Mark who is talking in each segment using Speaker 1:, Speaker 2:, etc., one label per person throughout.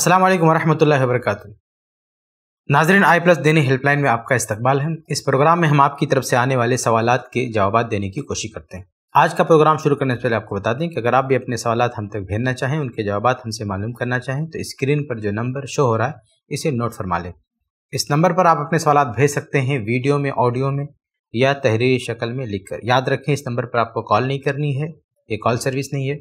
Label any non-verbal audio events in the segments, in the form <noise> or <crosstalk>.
Speaker 1: अस्सलाम वालेकुम वरक नाजरन आई प्लस देने हेल्पलाइन में आपका इस्तकबाल है इस प्रोग्राम में हम आपकी तरफ से आने वाले सवाल के जवाब देने की कोशिश करते हैं आज का प्रोग्राम शुरू करने से पहले आपको बता दें कि अगर आप भी अपने सवाल हम तक भेजना चाहें उनके जवाब हमसे मालूम करना चाहें तो स्क्रीन पर जो नंबर शो हो रहा है इसे नोट फरमा लें इस नंबर पर आप अपने सवाल भेज सकते हैं वीडियो में ऑडियो में या तहरीरी शक्ल में कर याद रखें इस नंबर पर आपको कॉल नहीं करनी है ये कॉल सर्विस नहीं है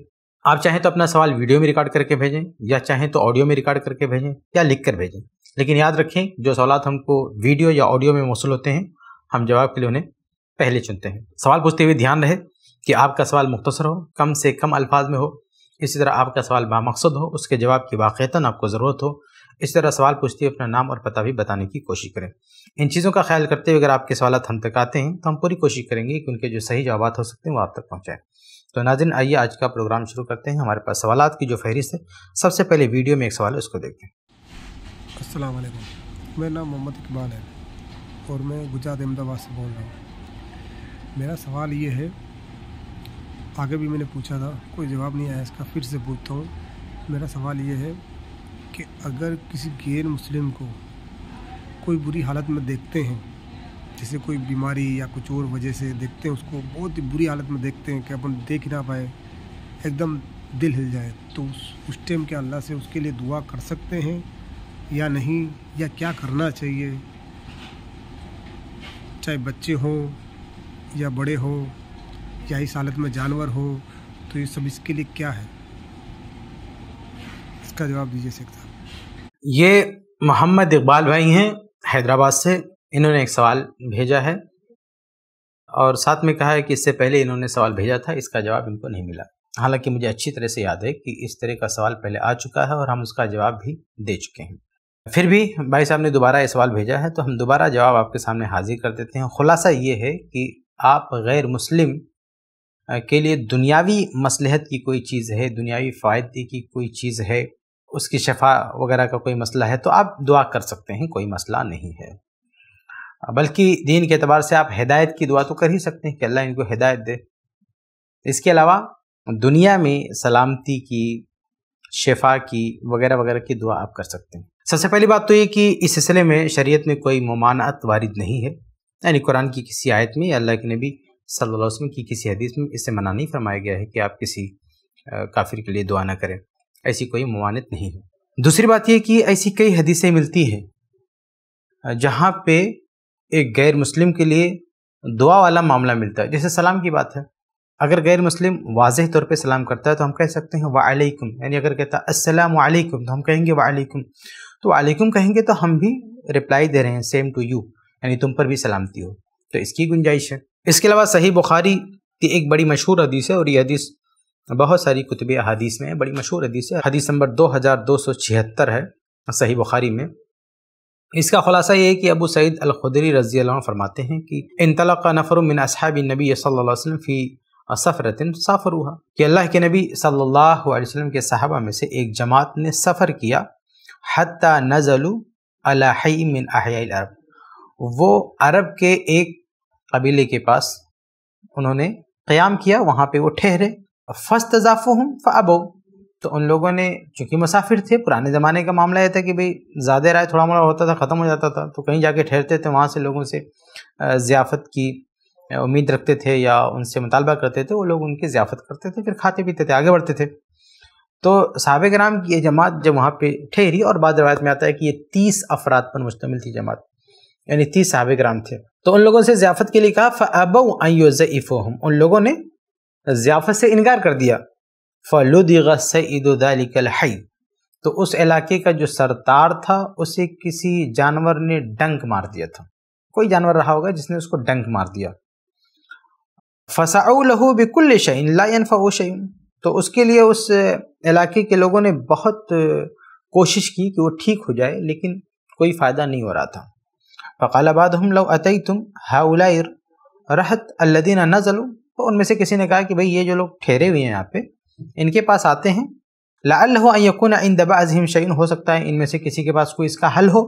Speaker 1: आप चाहें तो अपना सवाल वीडियो में रिकॉर्ड करके भेजें या चाहें तो ऑडियो में रिकॉर्ड करके भेजें या लिख कर भेजें लेकिन याद रखें जो सवाल हमको वीडियो या ऑडियो में मौसू होते हैं हम जवाब के लिए उन्हें पहले चुनते हैं सवाल पूछते हुए ध्यान रहे कि आपका सवाल मुख्तसर हो कम से कम अल्फाज में हो इसी तरह आपका सवाल बामकसद हो उसके जवाब की वाक़ता आपको ज़रूरत हो इस तरह सवाल पूछते हुए अपना नाम और पता भी बताने की कोशिश करें इन चीज़ों का ख्याल करते हुए अगर आपके सवाल हम तक आते हैं तो हम पूरी कोशिश करेंगे कि उनके जो सही जवाब हो सकते हैं वो आप तक पहुँचाएँ तो नाजिन आइए आज का प्रोग्राम शुरू करते हैं हमारे पास सवाल की जो फहरिस्त है सबसे पहले वीडियो में एक सवाल है उसको देखते
Speaker 2: हैं अस्सलाम वालेकुम मेरा नाम मोहम्मद इकबाल है और मैं गुजरात अहमदाबाद से बोल रहा हूँ मेरा सवाल ये है आगे भी मैंने पूछा था कोई जवाब नहीं आया इसका फिर से पूछता हूँ मेरा सवाल ये है कि अगर किसी गैर मुस्लिम को कोई बुरी हालत में देखते हैं जैसे कोई बीमारी या कुछ और वजह से देखते हैं उसको बहुत ही बुरी हालत में देखते हैं कि अपन देख ना पाए एकदम दिल हिल जाए तो उस टाइम के अल्लाह से उसके लिए दुआ कर सकते हैं या नहीं या क्या करना चाहिए चाहे बच्चे हों या बड़े हो या इस हालत में जानवर हो तो ये सब इसके लिए क्या है इसका जवाब दीजिए
Speaker 1: सकता ये मोहम्मद इकबाल भाई हैं हैदराबाद से इन्होंने एक सवाल भेजा है और साथ में कहा है कि इससे पहले इन्होंने सवाल भेजा था इसका जवाब इनको नहीं मिला हालांकि मुझे अच्छी तरह से याद है कि इस तरह का सवाल पहले आ चुका है और हम उसका जवाब भी दे चुके हैं फिर भी भाई साहब ने दोबारा ये सवाल भेजा है तो हम दोबारा जवाब आपके सामने हाजिर कर देते हैं खुलासा ये है कि आप गैर मुस्लिम के लिए दुनियावी मसलहत की कोई चीज़ है दुनियावी फ़ायदे की कोई चीज़ है उसकी शफा वगैरह का कोई मसला है तो आप दुआ कर सकते हैं कोई मसला नहीं है बल्कि दीन के अतबार से आप हिदायत की दुआ तो कर ही सकते हैं कि अल्लाह इनको हिदायत दे इसके अलावा दुनिया में सलामती की शफा की वगैरह वगैरह की दुआ आप कर सकते हैं सबसे पहली बात तो ये कि इस सिलसिले में शरीयत में कोई ममानत वारिद नहीं है यानी कुरान की किसी आयत में या अल्लाह के नबी सल्लल्लाहु अलैहि वसल्लम की किसी हदीस में इससे मना नहीं फरमाया गया है कि आप किसी काफिर के लिए दुआ ना करें ऐसी कोई ममानत नहीं है दूसरी बात यह कि ऐसी कई हदीसें मिलती हैं जहाँ पे एक गैर मुस्लिम के लिए दुआ वाला मामला मिलता है जैसे सलाम की बात है अगर गैर मुस्लिम वाजह तौर पे सलाम करता है तो हम कह सकते हैं वालेकुम यानी अगर कहता है अस्सलाम वालेकुम तो हम कहेंगे वालेकुम तो वालेकुम कहेंगे तो हम भी रिप्लाई दे रहे हैं सेम टू यू यानी तुम पर भी सलामती हो तो इसकी गुंजाइश है इसके अलावा सही बुखारी की एक बड़ी मशहूर हदीस है और ये हदीस बहुत सारी कुतब अदीस में है बड़ी मशहूर हदीस है हदीस नंबर दो हज़ार दो सौ छिहत्तर है सही बुखारी में इसका खुलासा ये है कि अबू सईद अल खुदरी रजी फरमाते हैं कि इंतलक नफर मिन असहाब नबी वसल्लम फ़ी सफ़रतिन सफ़र हुआ कि अल्लाह के नबी सल्लल्लाहु अलैहि वसल्लम के साहबा में से एक जमात ने सफ़र किया हती नज़लू अलाही मिन अहिया अरब वो अरब के एक कबीले के पास उन्होंने क़याम किया वहाँ पे वो ठहरे फस्त फस्तजाफ़ू हम अबो तो उन लोगों ने चूंकि मुसाफिर थे पुराने ज़माने का मामला यह था कि भाई ज़्यादा राय थोड़ा मोड़ा होता था ख़त्म हो जाता था तो कहीं जाके ठहरते थे वहाँ से लोगों से ज़ियाफ़त की उम्मीद रखते थे या उनसे मुतालबा करते थे वो लोग उनकी ज़ियाफ़त करते थे फिर खाते पीते थे आगे बढ़ते थे तो साहब कराम की ये जमात जब वहाँ पर ठहरी और बाद रवायत में आता है कि ये तीस अफराद पर मुश्तमिल थी जमात यानी तीस साहब कराम थे तो उन लोगों से ज़ियाफ़त के लिए कहा फ़बो आयोज़ उन लोगों ने ज़ियाफ़त से इनकार कर दिया फ़लुदगा हई तो उस इलाके का जो सरतार था उसे किसी जानवर ने डंक मार दिया था कोई जानवर रहा होगा जिसने उसको डंक मार दिया फ़साऊ लहू बिकुल शहीन लाइन तो उसके लिए उस इलाके के लोगों ने बहुत कोशिश की कि वो ठीक हो जाए लेकिन कोई फ़ायदा नहीं हो रहा था फ़कालाबाद हम लव अतई तुम हाउलाइर रहत अल्लदीना नज़ल तो उनमें से किसी ने कहा कि भाई ये जो लोग ठहरे हुए हैं यहाँ पे इनके पास आते हैं लाल हो इन दबा अजीम शैन हो सकता है इनमें से किसी के पास कोई इसका हल हो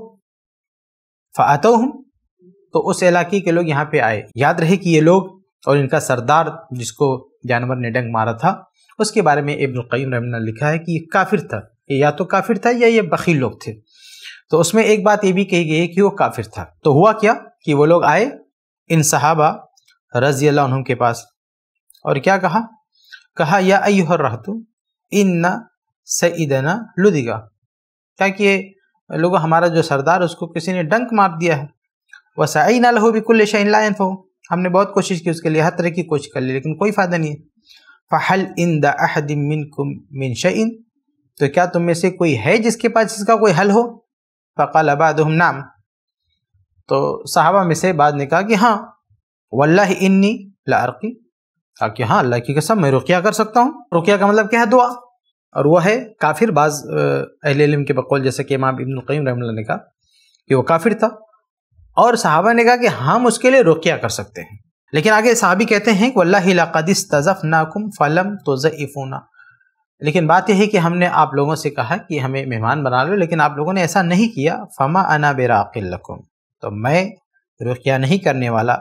Speaker 1: फ़ातो हूँ तो उस इलाके के लोग यहाँ पे आए याद रहे कि ये लोग और इनका सरदार जिसको जानवर ने डंग मारा था उसके बारे में इब्न क़यम रहमन लिखा है कि ये काफिर था ये या तो काफिर था या ये बकील लोग थे तो उसमें एक बात ये भी कही गई है कि वो काफिर था तो हुआ क्या कि वो लोग आए इन सहाबा रजी अल्लाह के पास और क्या कहा कहा या अयुहर रहतु इन्ना सईदना लुदिगा क्या कि लोग हमारा जो सरदार उसको किसी ने डंक मार दिया है वह सही ना लहू बिकुल शहीन लाइन हो हमने बहुत कोशिश की उसके लिए हर तरह की कोशिश कर ली लेकिन कोई फ़ायदा नहीं है फ़हल इन द अहदिम मिन कुम मिन शईन तो क्या तुम में से कोई है जिसके पास इसका कोई हल हो फ़काल अबाद हम नाम तो साहबा में से बाद ने कहा कि हाँ वल्ला इन्नी लारकी ताकि हाँ अल्लाह की कसम मैं रुकिया कर सकता हूँ रुकिया का मतलब क्या है दुआ और वह है काफिर बाज अहल के बकौल जैसे कि इमाम इबन कईम ने कहा कि वह काफिर था और साहबा ने कहा कि हम उसके लिए रुकिया कर सकते हैं लेकिन आगे साहबी कहते हैं कि वल्लादिस तजफ़ नाकुम फ़लम तोज़फ़ूना लेकिन बात यह है कि हमने आप लोगों से कहा कि हमें मेहमान बना लो लेकिन आप लोगों ने ऐसा नहीं किया फमा अना बेराक़ुम तो मैं रुकिया नहीं करने वाला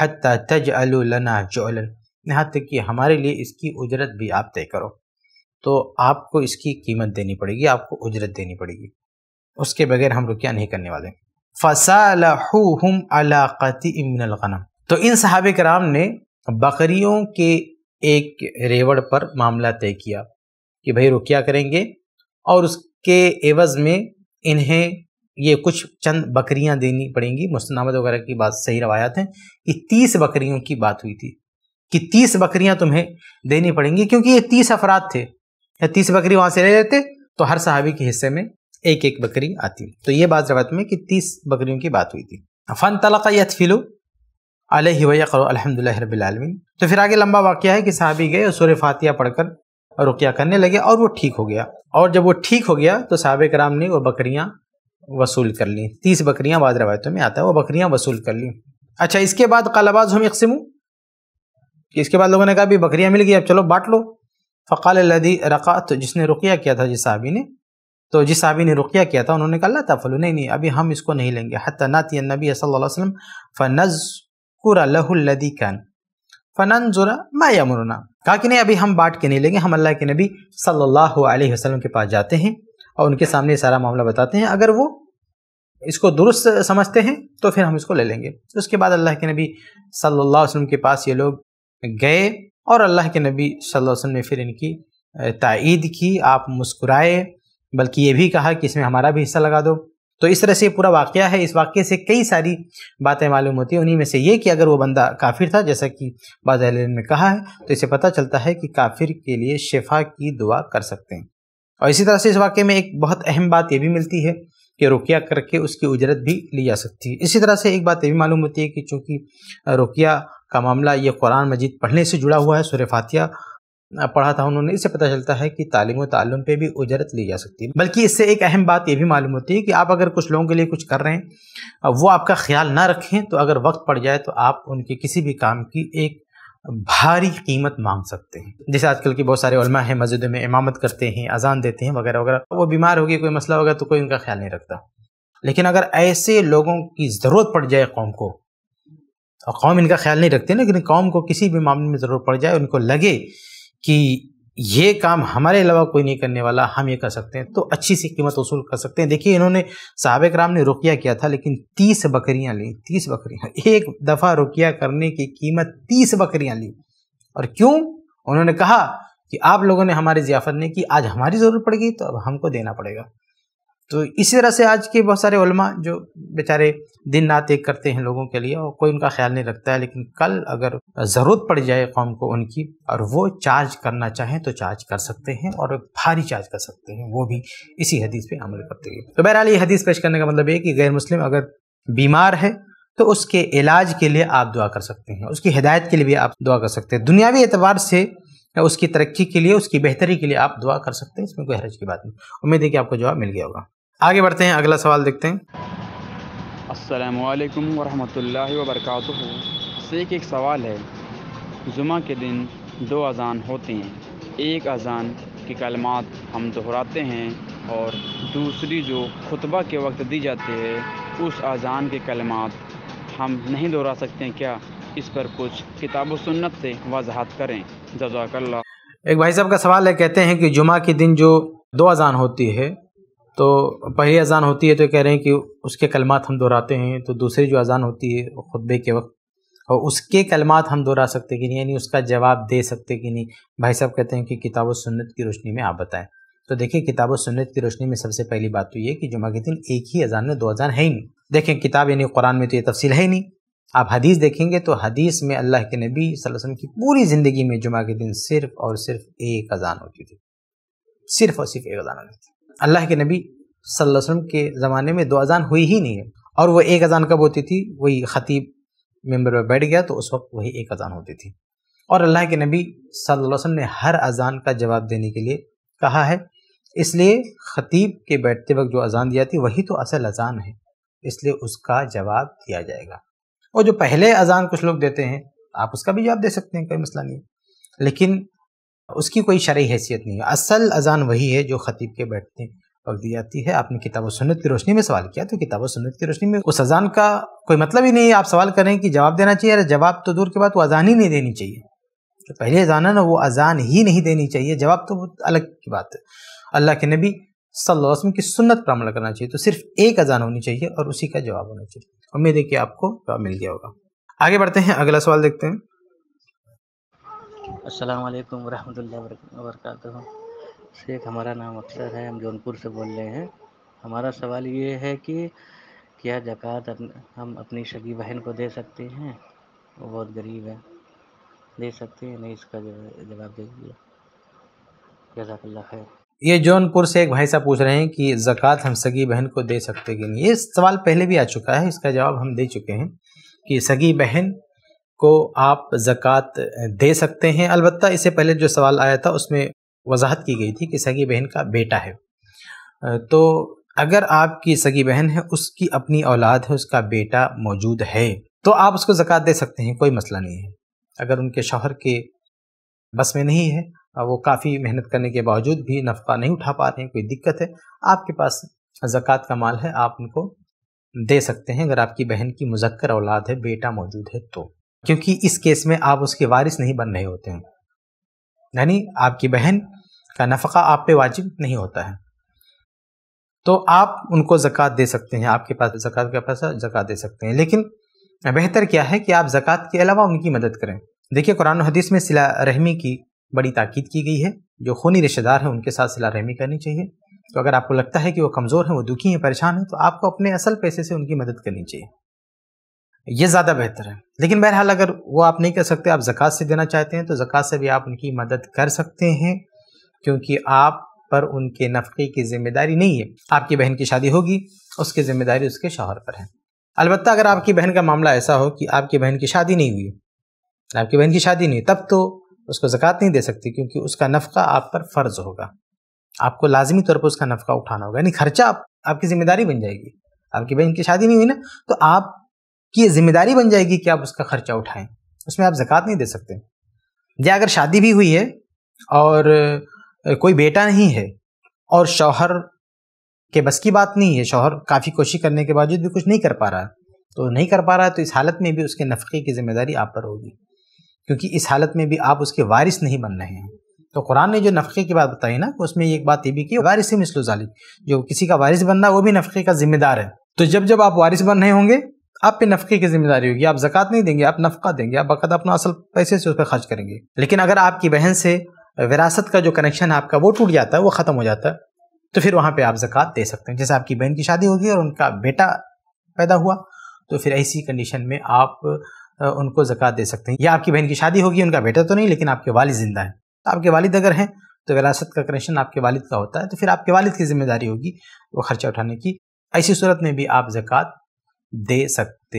Speaker 1: हती तज लना जोलन यहाँ तक कि हमारे लिए इसकी उजरत भी आप तय करो तो आपको इसकी कीमत देनी पड़ेगी आपको उजरत देनी पड़ेगी उसके बगैर हम रुकिया नहीं करने वाले फ़सालहम अलाक़ती इमनगनम तो इन सहाब कराम ने बकरियों के एक रेवड़ पर मामला तय किया कि भाई रुकिया करेंगे और उसके एवज़ में इन्हें ये कुछ चंद बकरियां देनी पड़ेंगी मुस्तनामद वगैरह की बात सही रवायात है कि तीस बकरियों की बात हुई थी कि तीस बकरियां तुम्हें देनी पड़ेंगी क्योंकि ये तीस अफराद थे या तीस बकरी वहां से ले लेते तो हर सहाबी के हिस्से में एक एक बकरी आती तो ये बात रवायत में कि तीस बकरियों की बात हुई थी फ़न तलाका यथफिलो अलह वक़र अलहमदिल्ला तो फिर आगे लंबा वाक्य है कि साहबी गए और सूर्य फातिया पढ़कर रुकिया करने लगे और वो ठीक हो गया और जब वो ठीक हो गया तो साहब कराम ने वो बकरियाँ वसूल कर ली तीस बकरियाँ बाद रवायतों में आता है वो बकरियाँ वसूल कर ली अच्छा इसके बाद कलाबाज हम यकसमू कि इसके बाद लोगों ने कहा भी बकरियाँ मिल गई अब चलो बांट लो फ़काल लदी रक़ा तो जिसने रुकिया किया था जिस साहबी ने तो जिस साहबी ने रुकिया किया था उन्होंने कहा ला फलू नहीं नहीं अभी हम इसको नहीं लेंगे हत नाती नबी वसम फ़नज़ुरा लहुल्लदी कान फ़नजुरा मायामरना कहा कि नहीं अभी हम बांट के नहीं लेंगे हम अल्लाह के नबी सल्ला वसलम के पास जाते हैं और उनके सामने सारा मामला बताते हैं अगर वो इसको दुरुस्त समझते हैं तो फिर हम इसको ले लेंगे उसके बाद अल्लाह के नबी सल्ला वसलम के पास ये लोग गए और अल्लाह के नबी सल्लल्लाहु अलैहि वसल्लम ने फिर इनकी तायद की आप मुस्कुराए बल्कि ये भी कहा कि इसमें हमारा भी हिस्सा लगा दो तो इस तरह से पूरा वाक़ है इस वाक़े से कई सारी बातें मालूम होती हैं उन्हीं में से ये कि अगर वो बंदा काफिर था जैसा कि बाद ने कहा है तो इसे पता चलता है कि काफिर के लिए शिफा की दुआ कर सकते हैं और इसी तरह से इस वाक़े में एक बहुत अहम बात यह भी मिलती है कि रुकिया करके उसकी उजरत भी ली जा सकती है इसी तरह से एक बात ये भी मालूम होती है कि चूँकि रुकिया का मामला ये कुरान मजीद पढ़ने से जुड़ा हुआ है सुर फातिया पढ़ा था उन्होंने इससे पता चलता है कि तालीम व तालुम पे भी उजरत ली जा सकती है बल्कि इससे एक अहम बात यह भी मालूम होती है कि आप अगर कुछ लोगों के लिए कुछ कर रहे हैं वो आपका ख्याल ना रखें तो अगर वक्त पड़ जाए तो आप उनके किसी भी काम की एक भारी कीमत मांग सकते हैं जैसे आजकल के बहुत सारे उलमा हैं मस्जिदों में इमामत करते हैं अजान देते हैं वगैरह वगैरह वो बीमार होगी कोई मसला होगा तो कोई उनका ख्याल नहीं रखता लेकिन अगर ऐसे लोगों की ज़रूरत पड़ जाए कौम को और कौम इनका ख्याल नहीं रखते ना लेकिन कौम को किसी भी मामले में ज़रूरत पड़ जाए उनको लगे कि ये काम हमारे अलावा कोई नहीं करने वाला हम ये कर सकते हैं तो अच्छी सी कीमत वसूल कर सकते हैं देखिए इन्होंने साहब राम ने रुकिया किया था लेकिन तीस बकरियां ली तीस बकरियां एक दफ़ा रुकिया करने की कीमत तीस बकरियां ली और क्यों उन्होंने कहा कि आप लोगों ने हमारी जियाफत नहीं की आज हमारी ज़रूरत पड़ गई तो अब हमको देना पड़ेगा तो इसी तरह से आज के बहुत सारे उलमा जो बेचारे दिन रात एक करते हैं लोगों के लिए और कोई उनका ख्याल नहीं रखता है लेकिन कल अगर ज़रूरत पड़ जाए कौम को उनकी और वो चार्ज करना चाहें तो चार्ज कर सकते हैं और भारी चार्ज कर सकते हैं वो भी इसी हदीस पे अमल करते हैं तो बहरहाल ये हदीस पेश करने का मतलब ये कि गैर मुस्लिम अगर बीमार है तो उसके इलाज के लिए आप दुआ कर सकते हैं उसकी हिदायत के लिए भी आप दुआ कर सकते हैं दुनियावी एतबार से उसकी तरक्की के लिए उसकी बेहतरी के लिए आप दुआ कर सकते हैं इसमें कोई हरज की बात नहीं उम्मीद है कि आपको जवाब मिल गया होगा आगे बढ़ते हैं अगला सवाल देखते हैं
Speaker 3: असलकम वालेकुम वरहमतुल्लाहि से एक एक सवाल है जुमा के दिन दो अजान होती हैं एक अजान की कलमात हम दोहराते हैं और दूसरी जो खुतबा के वक्त दी जाती है उस अजान के कलमात हम नहीं दोहरा सकते हैं क्या इस पर कुछ किताब सुन्नत से वजाहत करें जजाकल्ला
Speaker 1: एक भाई साहब का सवाल है कहते हैं कि जुमा के दिन जो दो अजान होती है तो पहली अज़ान होती है तो कह रहे हैं कि उसके कलमात हम दोहराते हैं तो दूसरी जो अज़ान होती है खुतबे के वक्त और उसके कलमात हम दोहरा सकते कि नहीं यानी उसका जवाब दे सकते कि नहीं भाई साहब कहते हैं कि किताब सुन्नत की रोशनी में आप बताएं तो देखिए किताब सुन्नत की रोशनी में सबसे पहली बात तो ये कि जुमा के दिन एक ही अजान में दो अजान है ही नहीं देखें किताब यानी कुरान में तो ये तफसील है ही नहीं आप हदीस देखेंगे तो हदीस में अल्लाह के नबी वसल्लम की पूरी ज़िंदगी में जुमा के दिन सिर्फ और सिर्फ एक अजान होती थी सिर्फ और सिर्फ एक अजान होती थी अल्लाह के नबी सल्लल्लाहु अलैहि वसल्लम के ज़माने में दो अजान हुई ही नहीं है और वो एक अजान कब होती थी वही ख़तीब मेंबर पर बैठ गया तो उस वक्त वही एक अजान होती थी और अल्लाह के नबी सल्लल्लाहु अलैहि वसल्लम ने हर अजान का जवाब देने के लिए कहा है इसलिए ख़तीब के बैठते वक्त जो अजान दिया थी वही तो असल अजान है इसलिए उसका जवाब दिया जाएगा और जो पहले अजान कुछ लोग देते हैं आप उसका भी जवाब दे सकते हैं कोई मसला नहीं लेकिन उसकी कोई शर्य हैसियत नहीं है असल अजान वही है जो खतीब के बैठते वक्त दी जाती है आपने किताब और सुन्नत की रोशनी में सवाल किया तो किताब और सुन्नत की रोशनी में उस अजान का कोई मतलब ही नहीं है आप सवाल करें कि जवाब देना चाहिए अरे जवाब तो दूर के बाद वो अजान ही नहीं देनी चाहिए तो पहले अजान है ना वो अजान ही नहीं देनी चाहिए जवाब तो अलग की बात है अल्लाह के नबी सल्लल्लाहु की सुन्नत पर अमल करना चाहिए तो सिर्फ एक अजान होनी चाहिए और उसी का जवाब होना चाहिए उम्मीद है कि आपको जवाब मिल गया होगा आगे बढ़ते हैं अगला सवाल देखते हैं
Speaker 4: अस्सलाम वालेकुम रहमतुल्लाहि वबरकातुहू शेख हमारा नाम अक्सर है हम जौनपुर से बोल रहे हैं हमारा सवाल ये है कि क्या जक़ात हम अपनी सगी बहन को दे सकते हैं वो बहुत गरीब है दे सकते हैं नहीं इसका जवाब दे
Speaker 1: दीजिए जजाकल्ला खैर ये जौनपुर से एक भाई साहब पूछ रहे हैं कि ज़क़़त हम सगी बहन को दे सकते कि नहीं ये सवाल पहले भी आ चुका है इसका जवाब हम दे चुके हैं कि सगी बहन को आप ज़क़़त दे सकते हैं अलबत् इससे पहले जो सवाल आया था उसमें वजाहत की गई थी कि सगी बहन का बेटा है तो अगर आपकी सगी बहन है उसकी अपनी औलाद है उसका बेटा मौजूद है तो आप उसको ज़क़़त दे सकते हैं कोई मसला नहीं है अगर उनके शौहर के बस में नहीं है वो काफ़ी मेहनत करने के बावजूद भी नफ़ा नहीं उठा पा रहे हैं कोई दिक्कत है आपके पास ज़क़़त का माल है आप उनको दे सकते हैं अगर आपकी बहन की मुजक्कर औलाद है बेटा मौजूद है तो क्योंकि इस केस में आप उसके वारिस नहीं बन रहे होते हैं यानी आपकी बहन का नफ़ा आप पे वाजिब नहीं होता है तो आप उनको ज़क़़त दे सकते हैं आपके पास ज़क़़त का पैसा ज़क़़त दे सकते हैं लेकिन बेहतर क्या है कि आप ज़क़़त के अलावा उनकी मदद करें देखिए कुरान हदीस में सिला रहमी की बड़ी ताकीद की गई है जो खूनी रिश्तेदार हैं उनके साथ सिला रहमी करनी चाहिए तो अगर आपको लगता है कि वो कमज़ोर हैं वो दुखी हैं परेशान हैं तो आपको अपने असल पैसे से उनकी मदद करनी चाहिए ये ज़्यादा बेहतर है लेकिन बहरहाल अगर वो आप नहीं कर सकते आप ज़क़़त से देना चाहते हैं तो ज़क़़त से भी आप उनकी मदद कर सकते हैं क्योंकि आप पर उनके नफ़े की ज़िम्मेदारी नहीं है आपकी बहन की शादी होगी उसकी ज़िम्मेदारी उसके शोहर पर है अलबत्त अगर आपकी बहन का मामला ऐसा हो कि आपकी बहन की शादी नहीं हुई आपकी बहन की शादी नहीं तब तो उसको ज़क़़त नहीं दे सकती क्योंकि उसका नफ़ा आप पर फ़र्ज होगा आपको लाजमी तौर पर उसका नफ़ा उठाना होगा यानी खर्चा आप, आपकी ज़िम्मेदारी बन जाएगी आपकी बहन की शादी नहीं हुई ना तो आप कि ये जिम्मेदारी बन जाएगी कि आप उसका खर्चा उठाएं उसमें आप ज़क़़त नहीं दे सकते या अगर शादी भी हुई है और कोई बेटा नहीं है और शौहर के बस की बात नहीं है शौहर काफ़ी कोशिश करने के बावजूद भी कुछ नहीं कर पा रहा है तो नहीं कर पा रहा है तो इस हालत में भी उसके नफ़े की ज़िम्मेदारी आप पर होगी क्योंकि इस हालत में भी आप उसके वारिस नहीं बन रहे हैं तो कुरान ने जो नफ़े की बात बताई ना तो उसमें एक बात ये भी कि वारिस मिसलो जाली जो किसी का वारिस बनना वो भी नफ़े का ज़िम्मेदार है तो जब जब आप वारिस बन रहे होंगे आप पे नफके की जिम्मेदारी होगी आप जक़ात नहीं देंगे आप नफका देंगे आप बकत अपना असल पैसे से उस पर खर्च करेंगे लेकिन अगर आपकी बहन से विरासत का जो कनेक्शन है आपका वो टूट जाता है वो ख़त्म हो जाता है तो फिर वहाँ पर आप जक़ात दे सकते हैं जैसे आपकी बहन की शादी होगी और उनका बेटा पैदा हुआ तो फिर ऐसी कंडीशन में आप उनको जक़ात दे सकते हैं या आपकी बहन की शादी होगी उनका बेटा तो नहीं लेकिन आपके वालिद ज़िंदा हैं तो आपके वालिद अगर हैं तो विरासत का कनेक्शन आपके वालिद का होता है तो फिर आपके वालिद की जिम्मेदारी होगी वो खर्चा उठाने की ऐसी सूरत में भी आप जक़ात दे सकते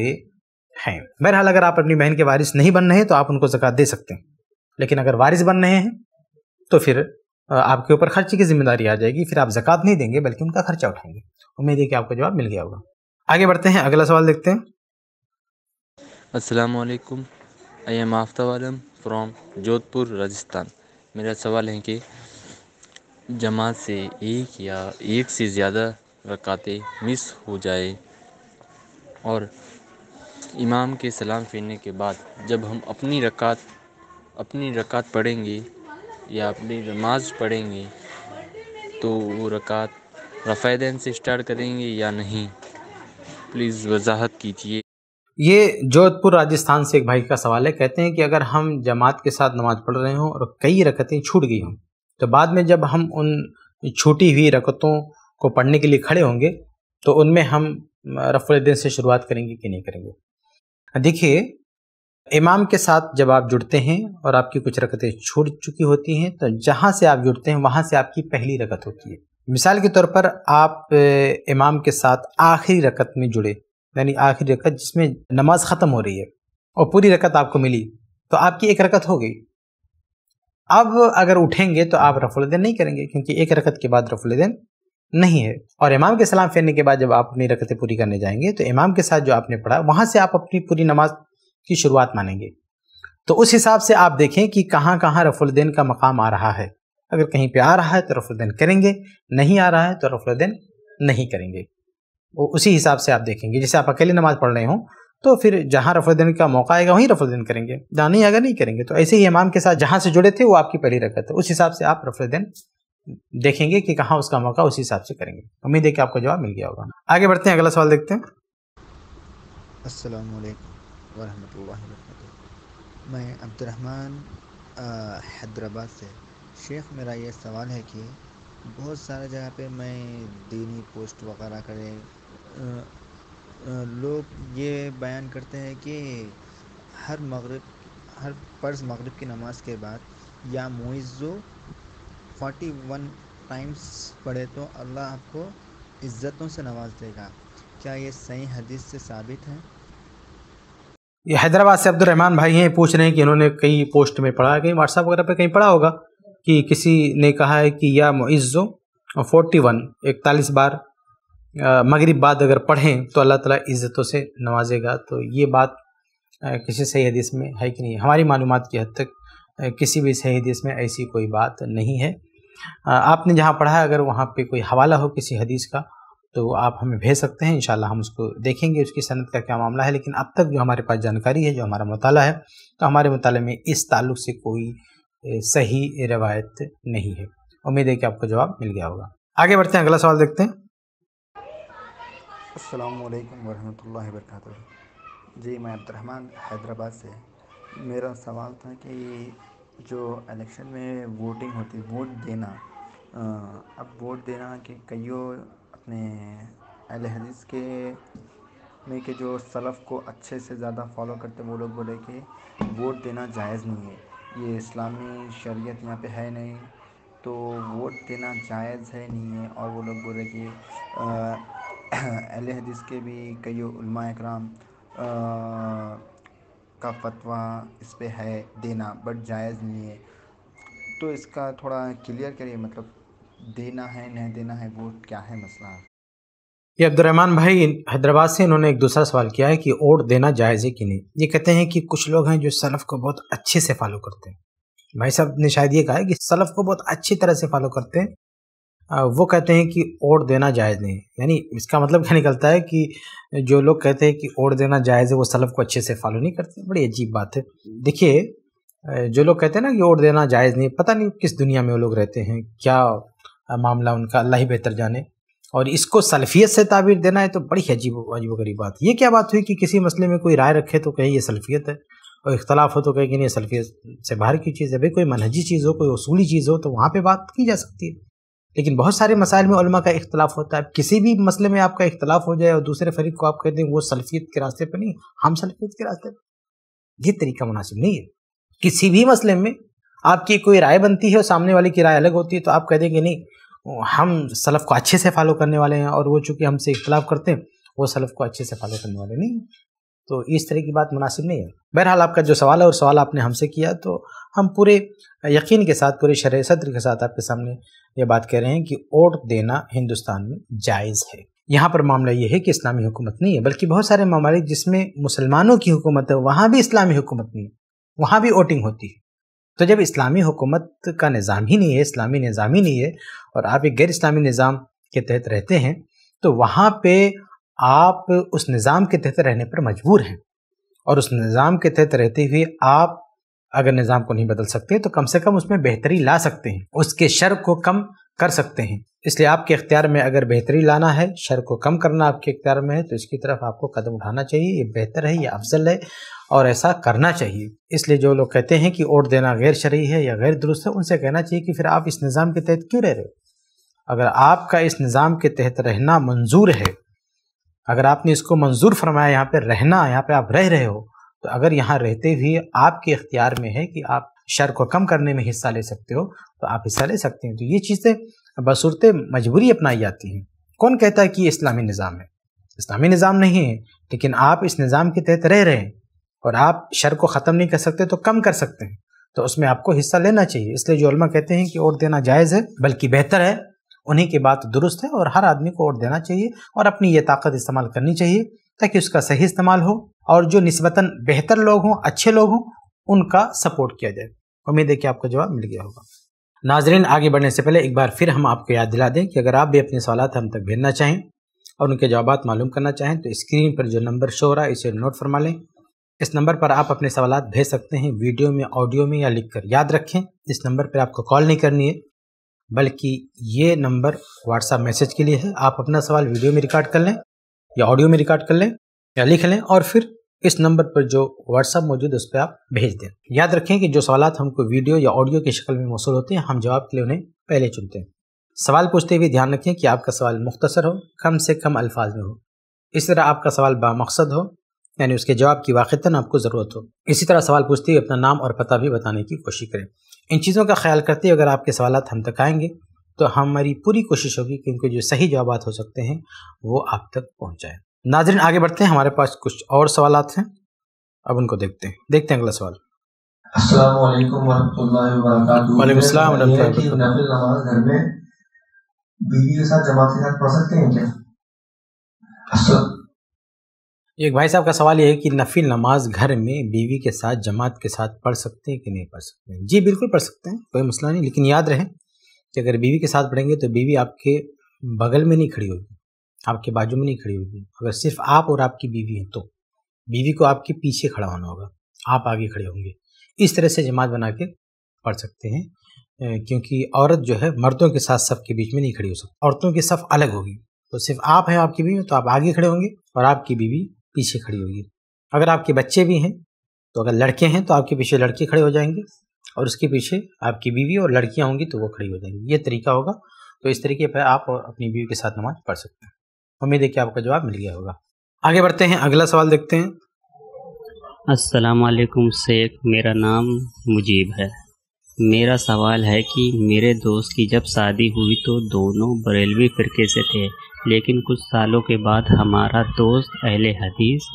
Speaker 1: हैं बहरहाल अगर आप अपनी बहन के वारिस नहीं बन रहे हैं तो आप उनको जक़ात दे सकते हैं लेकिन अगर वारिस बन रहे हैं तो फिर आपके ऊपर खर्चे की जिम्मेदारी आ जाएगी फिर आप जक़ात नहीं देंगे बल्कि उनका खर्चा उठाएंगे उम्मीद है कि आपको जवाब मिल गया होगा आगे बढ़ते हैं अगला सवाल देखते हैं
Speaker 3: अस्सलाम I am Aftab Alam from Jodhpur Rajasthan मेरा सवाल है कि जमात से एक या एक से ज़्यादा रकातें मिस हो जाए और इमाम के सलाम फिरने के बाद जब हम अपनी रकात अपनी रकात पढ़ेंगे या अपनी नमाज पढ़ेंगे तो वो रकात रफ़ैदैन से स्टार्ट करेंगे या नहीं प्लीज़ वजाहत कीजिए
Speaker 1: ये जोधपुर राजस्थान से एक भाई का सवाल है कहते हैं कि अगर हम जमात के साथ नमाज पढ़ रहे हों और कई रकतें छूट गई हों तो बाद में जब हम उन छूटी हुई रकतों को पढ़ने के लिए खड़े होंगे तो उनमें हम रफ़ुल्दीन से शुरुआत करेंगे कि नहीं करेंगे देखिए इमाम के साथ जब आप जुड़ते हैं और आपकी कुछ रकतें छूट चुकी होती हैं तो जहाँ से आप जुड़ते हैं वहाँ से आपकी पहली रकत होती है मिसाल के तौर पर आप इमाम के साथ आखिरी रकत में जुड़े यानी आखिरी रकत जिसमें नमाज ख़त्म हो रही है और पूरी रकत आपको मिली तो आपकी एक रकत हो गई अब अगर उठेंगे तो आप रफुलदैन नहीं करेंगे क्योंकि एक रकत के बाद रफुलदैन नहीं है और इमाम के सलाम फेरने के बाद जब आप अपनी रकतें पूरी करने जाएंगे तो इमाम के साथ जो आपने पढ़ा वहाँ से आप अपनी पूरी नमाज की शुरुआत मानेंगे तो उस हिसाब से आप देखें कि कहाँ कहाँ रफुलदैन का मकाम आ रहा है अगर कहीं पर आ रहा है तो रफुलदैन करेंगे नहीं आ रहा है तो रफुलदैन नहीं करेंगे वो उसी हिसाब से आप देखेंगे जैसे आप अकेले नमाज पढ़ रहे हों तो फिर जहाँ रफुलदैन का मौका आएगा वहीं रफुलदैन करेंगे जहाँ नहीं आएगा नहीं करेंगे तो ऐसे ही इमाम के साथ जहाँ से जुड़े थे वो आपकी पहली रकत है उस हिसाब से आप रफुलदैन देखेंगे कि कहाँ उसका मौका उसी हिसाब से करेंगे उम्मीद है कि आपको जवाब मिल गया होगा आगे बढ़ते हैं अगला सवाल देखते हैं असल
Speaker 3: वरहमतुल्लाहि
Speaker 1: मैं अब्दुलरहमान हैदराबाद से
Speaker 3: शेख मेरा ये सवाल है कि बहुत सारे जगह पे मैं दीनी पोस्ट वगैरह करें लोग ये बयान करते हैं कि हर मगरब हर पर्स मगरब की नमाज के बाद या मुइज़ो फोर्टी वन टाइम्स पढ़े तो अल्लाह आपको इज़्ज़तों से नवाज देगा क्या ये सही हदीस से साबित है
Speaker 1: ये हैदराबाद से अब्दुलरहमान भाई हैं पूछ रहे हैं कि इन्होंने कई पोस्ट में पढ़ा है कहीं व्हाट्सअप वगैरह पर कहीं पढ़ा होगा कि किसी ने कहा है कि या मुइज़ो फोर्टी वन इकतालीस बार मगरब बाद अगर पढ़ें तो अल्लाह ताला इज़्ज़तों से नवाजेगा तो ये बात किसी सही हदीस में है कि नहीं हमारी मालूम की हद तक किसी भी सही हदीस में ऐसी कोई बात नहीं है आपने जहाँ पढ़ा है अगर वहाँ पे कोई हवाला हो किसी हदीस का तो आप हमें भेज सकते हैं इनशाला हम उसको देखेंगे उसकी सनत का क्या मामला है लेकिन अब तक जो हमारे पास जानकारी है जो हमारा मताल है तो हमारे मताले में इस ताल्लुक से कोई सही रवायत नहीं है उम्मीद है कि आपको जवाब मिल गया होगा आगे बढ़ते हैं अगला सवाल देखते हैं
Speaker 3: अल्लाम वरहमल वरक जी मैं अब्दुलरहमान हैदराबाद से मेरा सवाल था कि जो इलेक्शन में वोटिंग होती है वोट देना अब वोट देना कि कईयों अपने अहल हदीस के में के जो सलफ़ को अच्छे से ज़्यादा फॉलो करते वो लोग बोले कि वोट देना जायज़ नहीं है ये इस्लामी शरीयत यहाँ पे है नहीं तो वोट देना जायज़ है नहीं है और वो लोग बोले कि अहल हदीस <coughs> के भी कई उलमा इकराम का फतवा इस पर है देना बट जायज़ नहीं है तो इसका थोड़ा क्लियर करिए मतलब देना है नहीं देना है वो क्या है मसला
Speaker 1: ये अब्दुलरहमान भाई हैदराबाद से इन्होंने एक दूसरा सवाल किया है कि वोट देना जायज़ है कि नहीं ये कहते हैं कि कुछ लोग हैं जो सलफ़ को बहुत अच्छे से फॉलो करते हैं भाई साहब ने शायद ये कहा है कि सलफ़ को बहुत अच्छी तरह से फॉलो करते हैं वो कहते हैं कि ओट देना जायज़ नहीं यानी इसका मतलब क्या निकलता है कि जो लोग कहते हैं कि ओट देना जायज़ है वो सलफ को अच्छे से फॉलो नहीं करते बड़ी अजीब बात है देखिए जो लोग कहते हैं ना कि ओट देना जायज़ नहीं पता नहीं किस दुनिया में वो लोग रहते हैं क्या मामला उनका अल्लाह ही बेहतर जाने और इसको सल्फियत से ताबीर देना है तो बड़ी अजीब अजीब गरीब बात ये क्या बात हुई कि किसी मसले में कोई राय रखे तो कहे ये सल्फियत है और इख्तलाफ हो तो कहे कि नहीं सल्फियत से बाहर की चीज़ है भाई कोई मनहजी चीज़ हो कोई असूली चीज़ हो तो वहाँ पर बात की जा सकती है लेकिन बहुत सारे मसाइल में उलमा का इख्तलाफ होता है किसी भी मसले में आपका इख्तलाफ हो जाए और दूसरे फरीक को आप कह दें वो सल्फियत के रास्ते पर नहीं हम सल्फियत के रास्ते पर ये तरीका मुनासिब नहीं है किसी भी मसले में आपकी कोई राय बनती है और सामने वाले की राय अलग होती है तो आप कह देंगे नहीं हम सलफ़ को अच्छे से फॉलो करने वाले हैं और वो चूँकि हमसे इख्तलाफ करते हैं वो सलफ़ को अच्छे से फॉलो करने वाले नहीं तो इस तरह की बात मुनासिब नहीं है बहरहाल आपका जो सवाल है और सवाल आपने हमसे किया तो हम पूरे यकीन के साथ पूरे शर सत्र के साथ आपके सामने ये बात कह रहे हैं कि वोट देना हिंदुस्तान में जायज़ है यहाँ पर मामला ये है कि इस्लामी हुकूमत नहीं है बल्कि बहुत सारे ममालिक जिसमें मुसलमानों की हुकूमत है वहाँ भी इस्लामी हुकूमत नहीं है वहाँ भी वोटिंग होती है तो जब इस्लामी हुकूमत का निज़ाम ही नहीं है इस्लामी निज़ाम ही नहीं है और आप एक गैर इस्लामी निज़ाम के तहत रहते हैं तो वहाँ पे आप उस निज़ाम के तहत रहने पर मजबूर हैं और उस निज़ाम के तहत रहते हुए आप अगर निज़ाम को नहीं बदल सकते तो कम से कम उसमें बेहतरी ला सकते हैं उसके शर को कम कर सकते हैं इसलिए आपके अख्तियार में अगर बेहतरी लाना है शर को कम करना आपके अख्तियार में है तो इसकी तरफ आपको कदम उठाना चाहिए ये बेहतर है ये अफजल है और ऐसा करना चाहिए इसलिए जो लोग कहते हैं कि वोट देना गैर शरी है या गैर दुरुस्त है उनसे कहना चाहिए कि फिर आप इस निज़ाम के तहत क्यों रह रहे हो अगर आपका इस निज़ाम के तहत रहना मंजूर है अगर आपने इसको मंजूर फरमाया यहाँ पे रहना यहाँ पे आप रह रहे हो तो अगर यहाँ रहते हुए आपके इख्तियार में है कि आप शर को कम करने में हिस्सा ले सकते हो तो आप हिस्सा ले सकते हैं तो ये चीज़ें बसूरत मजबूरी अपनाई जाती हैं कौन कहता है कि ये इस्लामी निज़ाम है इस्लामी निज़ाम नहीं है लेकिन आप इस निज़ाम के तहत रह रहे हैं और आप शर को ख़त्म नहीं कर सकते तो कम कर सकते हैं तो उसमें आपको हिस्सा लेना चाहिए इसलिए जो कहते हैं कि वोट देना जायज़ है बल्कि बेहतर है उन्हीं की बात दुरुस्त है और हर आदमी को वोट देना चाहिए और अपनी ये ताकत इस्तेमाल करनी चाहिए ताकि उसका सही इस्तेमाल हो और जो नस्बता बेहतर लोग हों अच्छे लोग हों उनका सपोर्ट किया जाए उम्मीद है कि आपको जवाब मिल गया होगा नाजरीन आगे बढ़ने से पहले एक बार फिर हम आपको याद दिला दें कि अगर आप भी अपने सवाल हम तक भेजना चाहें और उनके जवाब मालूम करना चाहें तो स्क्रीन पर जो नंबर शो हो रहा है इसे नोट फरमा लें इस नंबर पर आप अपने सवाल भेज सकते हैं वीडियो में ऑडियो में या लिख कर याद रखें इस नंबर पर आपको कॉल नहीं करनी है बल्कि ये नंबर व्हाट्सएप मैसेज के लिए है आप अपना सवाल वीडियो में रिकॉर्ड कर लें या ऑडियो में रिकॉर्ड कर लें या लिख लें और फिर इस नंबर पर जो व्हाट्सअप मौजूद है उस पर आप भेज दें याद रखें कि जो सवाल हमको वीडियो या ऑडियो की शक्ल में मौसू होते हैं हम जवाब के लिए उन्हें पहले चुनते हैं सवाल पूछते हुए ध्यान रखें कि आपका सवाल मुख्तसर हो कम से कम अल्फाज में हो इस तरह आपका सवाल बामकसद हो यानी उसके जवाब की वाक़ता आपको ज़रूरत हो इसी तरह सवाल पूछते हुए अपना नाम और पता भी बताने की कोशिश करें इन चीज़ों का ख्याल करते हुए अगर आपके सवाल हम तक आएंगे तो हमारी पूरी कोशिश होगी कि उनके जो सही जवाब हो सकते हैं वो आप तक पहुँचाए नाजरन आगे बढ़ते हैं हमारे पास कुछ और सवाल हैं अब उनको देखते हैं देखते हैं अगला सवाल
Speaker 5: घर में
Speaker 1: बीवी के साथ जमात के साथ पढ़ सकते हैं क्या एक भाई साहब का सवाल ये है कि नफिल नमाज घर में बीवी के साथ जमात के साथ पढ़ सकते हैं कि नहीं पढ़ सकते हैं जी बिल्कुल पढ़ सकते हैं कोई मसला नहीं लेकिन याद रहे कि अगर बीवी के साथ पढ़ेंगे तो बीवी आपके बगल में नहीं खड़ी होगी आपके बाजू में नहीं खड़ी होगी अगर सिर्फ आप और आपकी बीवी हैं तो बीवी को आपके पीछे खड़ा होना होगा आप आगे खड़े होंगे इस तरह से जमात बना के पढ़ सकते हैं क्योंकि औरत जो है मर्दों के साथ सब के बीच में नहीं खड़ी हो सकती औरतों की सफ अलग होगी तो सिर्फ आप हैं आपकी बीवी तो आप आगे खड़े होंगे और आपकी बीवी पीछे खड़ी होगी अगर आपके बच्चे भी हैं तो अगर लड़के हैं तो आपके पीछे लड़के खड़े हो जाएंगे और उसके पीछे आपकी बीवी और लड़कियां होंगी तो वो खड़ी हो जाएंगी ये तरीका होगा तो इस तरीके पर आप अपनी बीवी के साथ नमाज पढ़ सकते हैं उम्मीद है कि आपका जवाब मिल गया होगा आगे बढ़ते हैं अगला सवाल देखते हैं
Speaker 4: असलकुम शेख मेरा नाम मुजीब है मेरा सवाल है कि मेरे दोस्त की जब शादी हुई तो दोनों बरेलवी फ़िरके से थे लेकिन कुछ सालों के बाद हमारा दोस्त अहल हदीस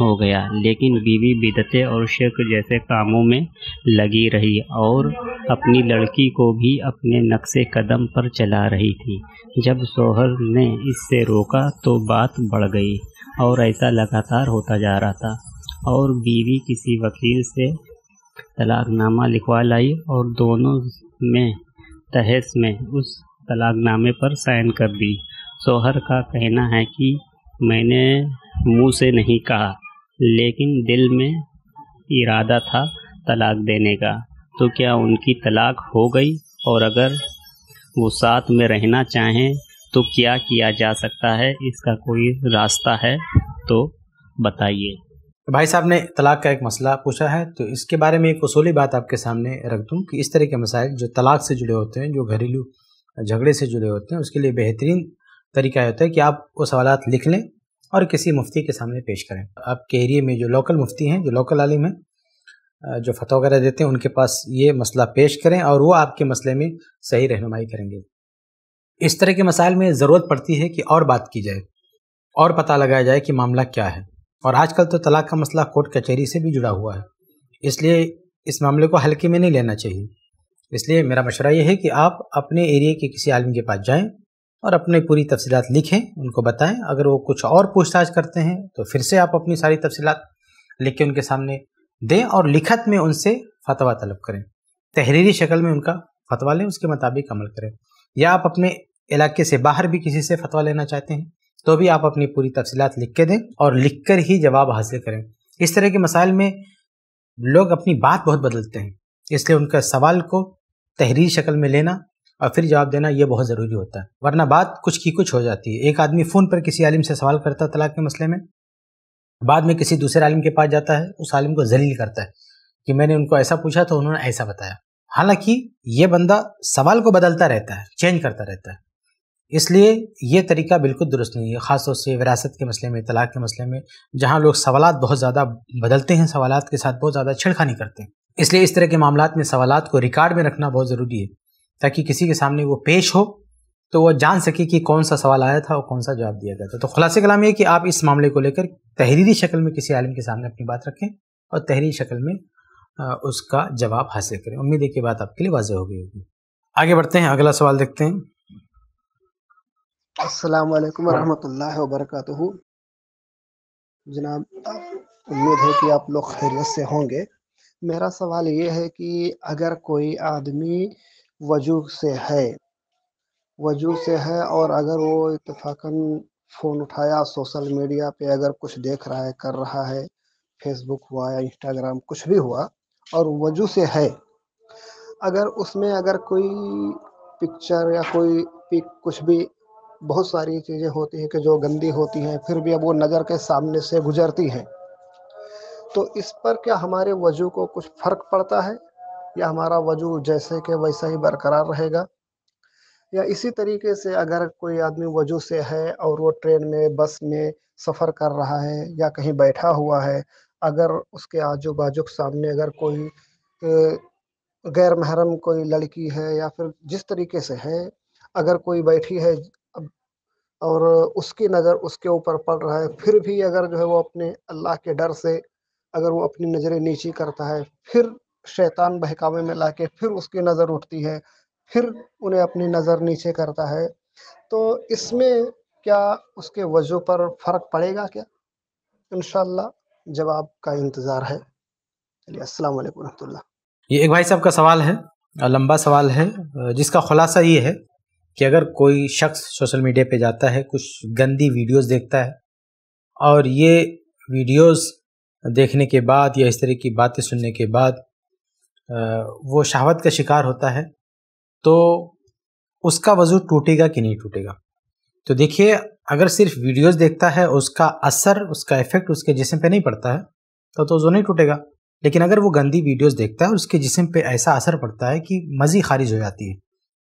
Speaker 4: हो गया लेकिन बीवी बिदतें और शेख जैसे कामों में लगी रही और अपनी लड़की को भी अपने नक्शे कदम पर चला रही थी जब शोहर ने इससे रोका तो बात बढ़ गई और ऐसा लगातार होता जा रहा था और बीवी किसी वकील से तलाकनामा लिखवा लाई और दोनों में तहस में उस तलाकनामे पर साइन कर दी शोहर का कहना है कि मैंने मुंह से नहीं कहा लेकिन दिल में इरादा था तलाक देने का तो क्या उनकी तलाक हो गई और अगर वो साथ में रहना चाहें तो क्या किया जा सकता
Speaker 1: है इसका कोई रास्ता है तो बताइए भाई साहब ने तलाक का एक मसला पूछा है तो इसके बारे में एक उसूली बात आपके सामने रख दूं कि इस तरह के मसाइल जो तलाक से जुड़े होते हैं जो घरेलू झगड़े से जुड़े होते हैं उसके लिए बेहतरीन तरीका होता है कि आप वो सवाल लिख लें और किसी मुफ्ती के सामने पेश करें आपके एरिए में जो लोकल मुफ्ती हैं जो लोकल आलिम हैं जो फतः वगैरह देते हैं उनके पास ये मसला पेश करें और वो आपके मसले में सही रहनुमाई करेंगे इस तरह के मसाइल में ज़रूरत पड़ती है कि और बात की जाए और पता लगाया जाए कि मामला क्या है और आजकल तो तलाक का मसला कोर्ट कचहरी से भी जुड़ा हुआ है इसलिए इस मामले को हल्के में नहीं लेना चाहिए इसलिए मेरा मशवरा ये है कि आप अपने एरिए के किसी आलम के पास जाएं और अपनी पूरी तफसीत लिखें उनको बताएं अगर वो कुछ और पूछताछ करते हैं तो फिर से आप अपनी सारी तफसीत लिख के उनके सामने दें और लिखत में उनसे फतवा तलब करें तहरीरी शक्ल में उनका फतवा लें उसके मुताबिक अमल करें या आप अपने इलाके से बाहर भी किसी से फतवा लेना चाहते हैं तो भी आप अपनी पूरी तफसीत लिख के दें और लिख कर ही जवाब हासिल करें इस तरह के मसाइल में लोग अपनी बात बहुत बदलते हैं इसलिए उनका सवाल को तहरीर शक्ल में लेना और फिर जवाब देना यह बहुत ज़रूरी होता है वरना बात कुछ की कुछ हो जाती है एक आदमी फ़ोन पर किसी आलिम से सवाल करता है तलाक के मसले में बाद में किसी दूसरे आलिम के पास जाता है उस आलिम को जलील करता है कि मैंने उनको ऐसा पूछा तो उन्होंने ऐसा बताया हालांकि ये बंदा सवाल को बदलता रहता है चेंज करता रहता है इसलिए ये तरीका बिल्कुल दुरुस्त नहीं है ख़ासतौर से विरासत के मसले में तलाक के मसले में जहाँ लोग सवाल बहुत ज़्यादा बदलते हैं सवाल के साथ बहुत ज़्यादा छिड़खानी करते हैं इसलिए इस तरह के मामला में सवाल को रिकॉर्ड में रखना बहुत ज़रूरी है ताकि किसी के सामने वो पेश हो तो वो जान सके कि कौन सा सवाल आया था और कौन सा जवाब दिया गया था तो खुलासे कलाम ये कि आप इस मामले को लेकर तहरीरी शक्ल में किसी आलम के सामने अपनी बात रखें और तहरीरी शक्ल में उसका जवाब हासिल करें उम्मीद है कि बात आपके लिए वाजह हो गई होगी आगे बढ़ते हैं अगला सवाल देखते हैं
Speaker 2: अस्सलाम वालेकुम रहमतुल्लाहि व जनाब उम्मीद है कि आप लोग खैरियत से होंगे मेरा सवाल ये है कि अगर कोई आदमी वजू से है वजू से है और अगर वो इतफाक़न फ़ोन उठाया सोशल मीडिया पे अगर कुछ देख रहा है कर रहा है फेसबुक हुआ या इंस्टाग्राम कुछ भी हुआ और वजू से है अगर उसमें अगर कोई पिक्चर या कोई पिक कुछ भी बहुत सारी चीज़ें होती हैं कि जो गंदी होती हैं फिर भी अब वो नज़र के सामने से गुजरती हैं तो इस पर क्या हमारे वजू को कुछ फ़र्क पड़ता है या हमारा वजू जैसे के वैसा ही बरकरार रहेगा या इसी तरीके से अगर कोई आदमी वजू से है और वो ट्रेन में बस में सफ़र कर रहा है या कहीं बैठा हुआ है अगर उसके आजू बाजू के सामने अगर कोई गैर महरम कोई लड़की है या फिर जिस तरीके से है अगर कोई बैठी है और उसकी नज़र उसके ऊपर पड़ रहा है फिर भी अगर जो है वो अपने अल्लाह के डर से अगर वो अपनी नज़रें नीची करता है फिर शैतान बहकावे में लाके फिर उसकी नज़र उठती है फिर उन्हें अपनी नज़र नीचे करता है तो इसमें क्या उसके वजह पर फ़र्क पड़ेगा क्या इन जवाब का इंतज़ार है चलिए अस्सलाम वालेकुम रहमतुल्लाह
Speaker 1: ये एक भाई साहब का सवाल है लंबा सवाल है जिसका खुलासा ये है कि अगर कोई शख्स सोशल मीडिया पे जाता है कुछ गंदी वीडियोस देखता है और ये वीडियोस देखने के बाद या इस तरह की बातें सुनने के बाद वो शहावत का शिकार होता है तो उसका वजू टूटेगा कि नहीं टूटेगा तो देखिए अगर सिर्फ वीडियोस देखता है उसका असर उसका इफेक्ट उसके जिसम पे नहीं पड़ता है तो तो वज़ू नहीं टूटेगा लेकिन अगर वो गंदी वीडियोस देखता है उसके जिसम पे ऐसा असर पड़ता है कि मज़ी खारिज हो जाती है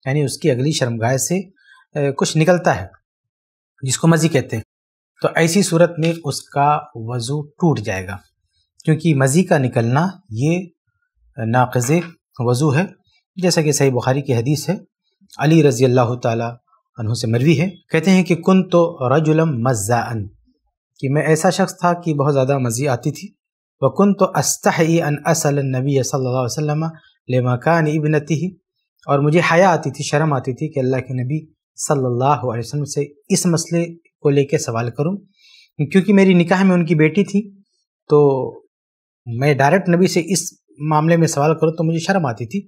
Speaker 1: यानी उसकी अगली शर्मगाह से कुछ निकलता है जिसको मज़ी कहते हैं तो ऐसी सूरत में उसका वज़ू टूट जाएगा क्योंकि मज़ी का निकलना ये नाकज वज़ू है जैसा कि सही बुखारी की हदीस है अली रज़ी अल्लाह तहों से मरवी है कहते हैं कि कन तो रजुलम मज़ा कि मैं ऐसा शख्स था कि बहुत ज़्यादा मज़ी आती थी व कन तो अस्तः अन असल नबी सल्ला वसम ले मकान इबनती ही और मुझे हया आती थी शर्म आती थी कि अल्लाह के नबी सल्लल्लाहु अलैहि वसल्लम से इस मसले को लेकर सवाल करूं क्योंकि मेरी निकाह में उनकी बेटी थी तो मैं डायरेक्ट नबी से इस मामले में सवाल करो तो मुझे शर्म आती थी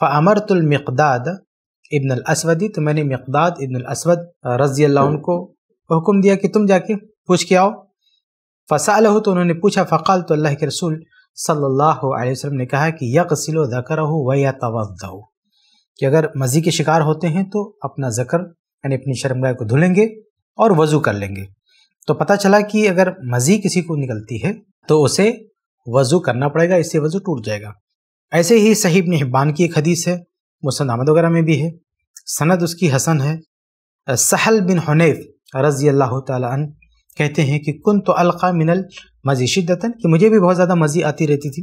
Speaker 1: फ़मरतुलमकदाद इबन असवदी तो मैंने मकदाद इबन असवद रजी अल्लाह उनको हुक्म दिया कि तुम जाके पूछ के आओ फ़साल हो तो उन्होंने पूछा फ़काल तो अल्लाह के रसूल सल्लल्लाहु अलैहि वसल्लम ने कहा कि यकसिलो ज़कर हो व या तवज़ कि अगर मज़ी के शिकार होते हैं तो अपना ज़कर यानी अपनी शर्मगाह को धुलेंगे और वज़ू कर लेंगे तो पता चला कि अगर मज़ी किसी को निकलती है तो उसे वजू करना पड़ेगा इससे वजू टूट जाएगा ऐसे ही सहीब ने हिब्बान की एक हदीस है मुसन अहमद वगैरह में भी है सनद उसकी हसन है सहल बिन हनेफ रजी अल्लाह तन कहते हैं कि कुन तो अलका मिनल मज़ी शिद्दतन कि मुझे भी बहुत ज़्यादा मज़ी आती रहती थी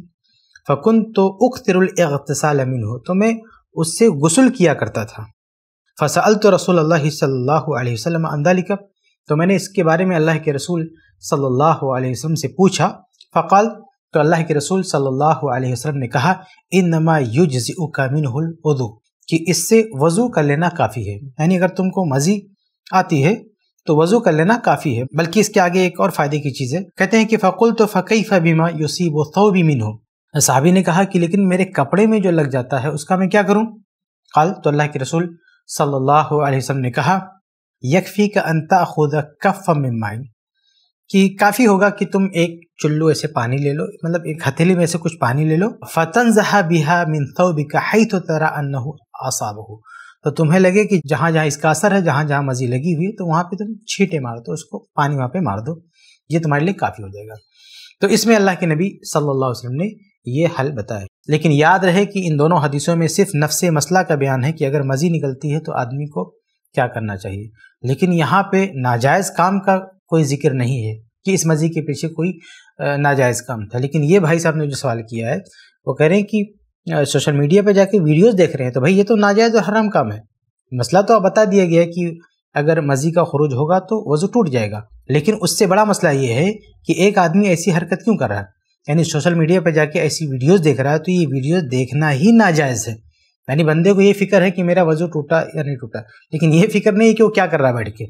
Speaker 1: फ़कुन तो उख तिरसाल हो तो मैं उससे गसल किया करता था फ़सल तो रसूल अल्लाह अंदालिका तो मैंने इसके बारे में अल्लाह के रसूल सल्लल्लाहु अलैहि वसल्लम से पूछा फ़काल तो अल्लाह के रसूल सल्लल्लाहु अलैहि वसल्लम ने कहा इन नमा युज का मिनहुल उदू कि इससे वज़ू कर लेना काफ़ी है यानी अगर तुमको मज़ी आती है तो वज़ू कर लेना काफ़ी है बल्कि इसके आगे एक और फ़ायदे की चीज़ है कहते हैं कि फ़कुल तो फ़कई फ़ीमा वो तो भी मिन हो साहबी ने कहा कि लेकिन मेरे कपड़े में जो लग जाता है उसका मैं क्या करूँ कल तो अल्लाह के रसूल सल्ला वसम ने कहा यकफ़ी का अंता खुद कफ़ में माइन कि काफ़ी होगा कि तुम एक चुल्लू ऐसे पानी ले लो मतलब एक हथेली में से कुछ पानी ले लो फतन जहा बिहा मिन बिका हई तो तरा अन्न आसाब हो तो तुम्हें लगे कि जहां जहां इसका असर है जहां जहां मजी लगी हुई तो वहां पे तुम छीटे मार दो उसको पानी वहां पे मार दो ये तुम्हारे लिए काफ़ी हो जाएगा तो इसमें अल्लाह के नबी सल्लल्लाहु अलैहि वसल्लम ने ये हल बताया लेकिन याद रहे कि इन दोनों हदीसों में सिर्फ नफ्स मसला का बयान है कि अगर मज़ी निकलती है तो आदमी को क्या करना चाहिए लेकिन यहाँ पे नाजायज़ काम का कोई जिक्र नहीं है कि इस मस्जिद के पीछे कोई नाजायज़ काम था लेकिन ये भाई साहब ने जो सवाल किया है वो कह रहे हैं कि सोशल मीडिया पे जाके वीडियोस देख रहे हैं तो भाई ये तो नाजायज़ और हराम काम है मसला तो अब बता दिया गया है कि अगर मस्जिद का खरूज होगा तो वज़ू टूट जाएगा लेकिन उससे बड़ा मसला ये है कि एक आदमी ऐसी हरकत क्यों कर रहा है यानी सोशल मीडिया पर जाके ऐसी वीडियोज़ देख रहा है तो ये वीडियोज़ देखना ही नाजायज़ है यानी बंदे को ये फिक्र है कि मेरा वजू टूटा या नहीं टूटा लेकिन ये फिक्र नहीं है कि वो क्या कर रहा है बैठ के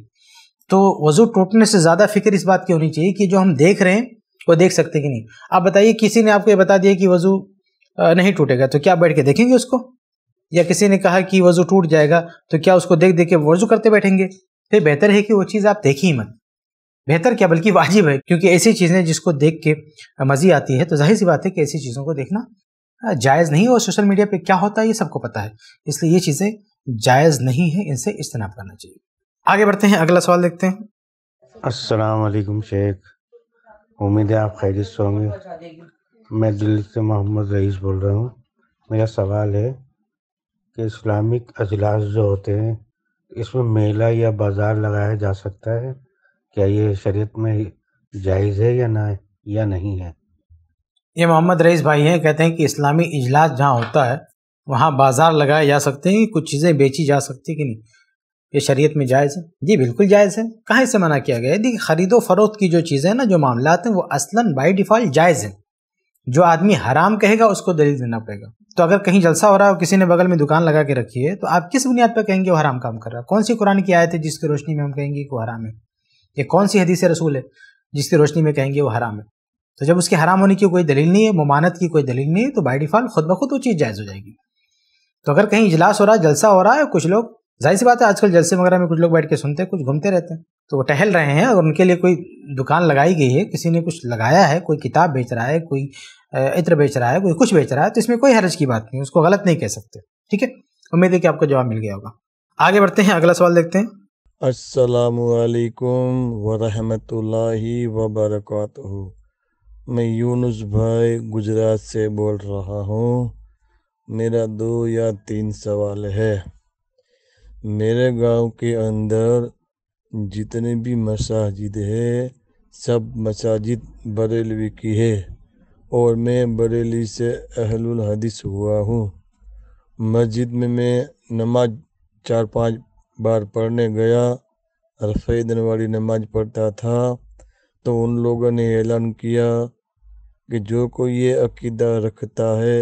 Speaker 1: तो वजू टूटने से ज़्यादा फिक्र इस बात की होनी चाहिए कि जो हम देख रहे हैं वो देख सकते कि नहीं आप बताइए किसी ने आपको ये बता दिया कि वजू नहीं टूटेगा तो क्या बैठ के देखेंगे उसको या किसी ने कहा कि वजू टूट जाएगा तो क्या उसको देख देख के वजू करते बैठेंगे फिर बेहतर है कि वो चीज़ आप देखें ही मत बेहतर क्या बल्कि वाजिब है क्योंकि ऐसी चीज़ें जिसको देख के मज़ी आती है तो जाहिर सी बात है कि ऐसी चीज़ों को देखना हाँ, जायज़ नहीं और सोशल मीडिया पे क्या होता है ये सबको पता है इसलिए ये चीज़ें जायज़ नहीं है इनसे इज्तनाब करना चाहिए आगे बढ़ते हैं अगला सवाल देखते
Speaker 5: हैं वालेकुम शेख उम्मीद है आप खैर से होंगे मैं दिल्ली से मोहम्मद रईस बोल रहा हूँ मेरा सवाल है कि इस्लामिक अजलास जो होते हैं इसमें मेला या बाज़ार लगाया जा सकता है क्या ये शरीयत में जायज़ है या ना या नहीं है
Speaker 1: ये मोहम्मद रईस भाई हैं कहते हैं कि इस्लामी इजलास जहाँ होता है वहाँ बाज़ार लगाए जा सकते हैं कुछ चीज़ें बेची जा सकती कि नहीं ये शरीयत में जायज़ है जी बिल्कुल जायज़ है कहाँ से मना किया गया है देखिए ख़रीदो फरोख्त की जो चीज़ें हैं ना जो मामला हैं वो असला बाई डिफ़ॉल्ट जायज़ हैं जो आदमी हराम कहेगा उसको दलील देना पड़ेगा तो अगर कहीं जलसा हो रहा है और किसी ने बगल में दुकान लगा के रखी है तो आप किस बुनियाद पर कहेंगे वो हराम काम कर रहा है कौन सी कुरान की आयत है जिसकी रोशनी में हम कहेंगे कि वो हराम है ये कौन सी हदीस रसूल है जिसकी रोशनी में कहेंगे वो हराम है तो जब उसके हराम होने की कोई दलील नहीं है ममानत की कोई दलील नहीं है तो बाई डिफॉल्ट खुद ब खुद वो चीज़ जायज़ हो जाएगी तो अगर कहीं इजलास हो रहा है जलसा हो रहा है कुछ लोग जाहिर सी बात है आजकल जलसे वगैरह में कुछ लोग बैठ के सुनते हैं कुछ घूमते रहते हैं तो वो टहल रहे हैं और उनके लिए कोई दुकान लगाई गई है किसी ने कुछ लगाया है कोई किताब बेच रहा है कोई इत्र बेच रहा है कोई कुछ बेच रहा है तो इसमें कोई हरज की बात नहीं उसको गलत नहीं कह सकते ठीक है उम्मीद है कि आपको
Speaker 5: जवाब मिल गया होगा आगे बढ़ते हैं अगला सवाल देखते हैं असलकम वरहमत ला मैं यूनुस भाई गुजरात से बोल रहा हूँ मेरा दो या तीन सवाल है मेरे गांव के अंदर जितने भी मसाजिद है सब मसाजिद बरेलवी की है और मैं बरेली से अहलुल हदीस हुआ हूँ मस्जिद में मैं नमाज चार पांच बार पढ़ने गया रफ़ेदन वाली नमाज पढ़ता था तो उन लोगों ने ऐलान किया कि जो कोई ये अकीदा रखता है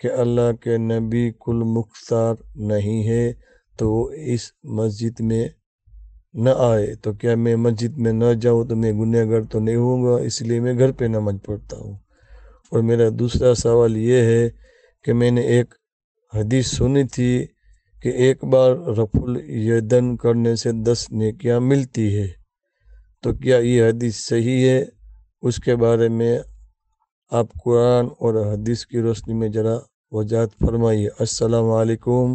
Speaker 5: कि अल्लाह के नबी कुल मुख्तार नहीं है तो वो इस मस्जिद में न आए तो क्या मैं मस्जिद में न जाऊँ तो मैं गुनहगार तो नहीं होऊंगा इसलिए मैं घर पे नमाज पढ़ता हूँ और मेरा दूसरा सवाल ये है कि मैंने एक हदीस सुनी थी कि एक बार रफुल यदन करने से दस नेकियाँ मिलती है तो क्या ये हदीस सही है उसके बारे में आप कुरान और हदीस की रोशनी में ज़रा वजात फरमाइए असलकुम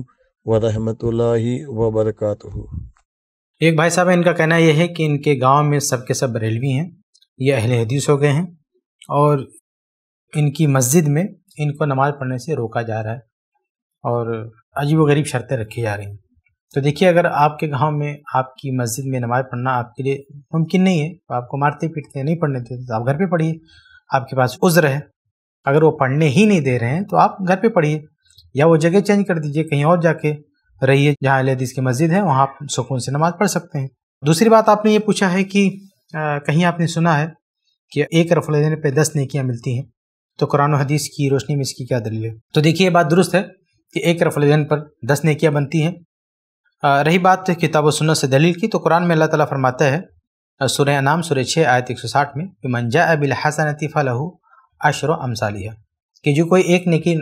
Speaker 5: वरहमतुल्लाहि वबरकत
Speaker 1: एक भाई साहब इनका कहना यह है कि इनके गांव में सब के सब बरेलवी हैं ये अहल हदीस हो गए हैं और इनकी मस्जिद में इनको नमाज़ पढ़ने से रोका जा रहा है और अजीब गरीब शर्तें रखी जा रही हैं तो देखिए अगर आपके गांव में आपकी मस्जिद में नमाज़ पढ़ना आपके लिए मुमकिन नहीं है तो आपको मारते पीटते नहीं पढ़ने देते तो आप घर पे पढ़िए आपके पास उज्र है अगर वो पढ़ने ही नहीं दे रहे हैं तो आप घर पे पढ़िए या वो जगह चेंज कर दीजिए कहीं और जाके रहिए जहाँ अलीदीस की मस्जिद है वहाँ आप सुकून से नमाज पढ़ सकते हैं दूसरी बात आपने ये पूछा है कि आ, कहीं आपने सुना है कि एक लेने पर दस नेकियाँ मिलती हैं तो कुरान हदीस की रोशनी में इसकी क्या दलील है तो देखिए ये बात दुरुस्त है कि एक लेन पर दस नेकियाँ बनती हैं रही बात किताब सुनत से दलील की तो कुरान में अल्लाह ताला फरमाता है सुरह नाम सुरह छः आयत एक सौ साठ में कि मंजा अबिल हसनती लहू अशर अमसालिया कि जो कोई एक नेकी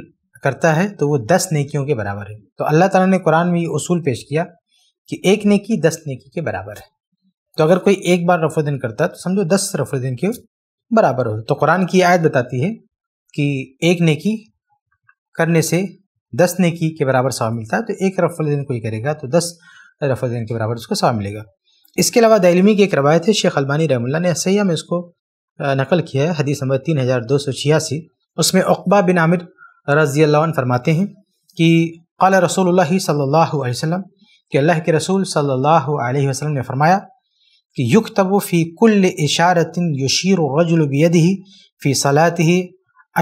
Speaker 1: करता है तो वो दस नेकियों के बराबर है तो अल्लाह ताला ने कुरान में ये उसूल पेश किया कि एक नेकी दस नेकी के बराबर है तो अगर कोई एक बार रफुद्दीन करता है तो समझो दस रफुद्दीन के बराबर हो तो कुरान की आयत बताती है कि एक नेकी करने से दस नेकी के बराबर सवाब मिलता है तो एक रफुद्दीन कोई करेगा तो दस रफुद्दीन के बराबर उसको सवाब मिलेगा इसके अलावा दाइलमी की एक रवायत है शेख अलबानी रहमुल्ला ने सैया में इसको नकल किया है हदीस नंबर तीन हज़ार दो सौ छियासी उसमें अकबा बिन आमिर रजी फरमाते हैं कि अला रसोल सल्ला वसम कि अल्लाह के रसूल सल्ला वसलम ने फरमाया कि युग तब फ़ी कुल इशारतिन युशीर रजुलबियद ही फ़ी सलात ही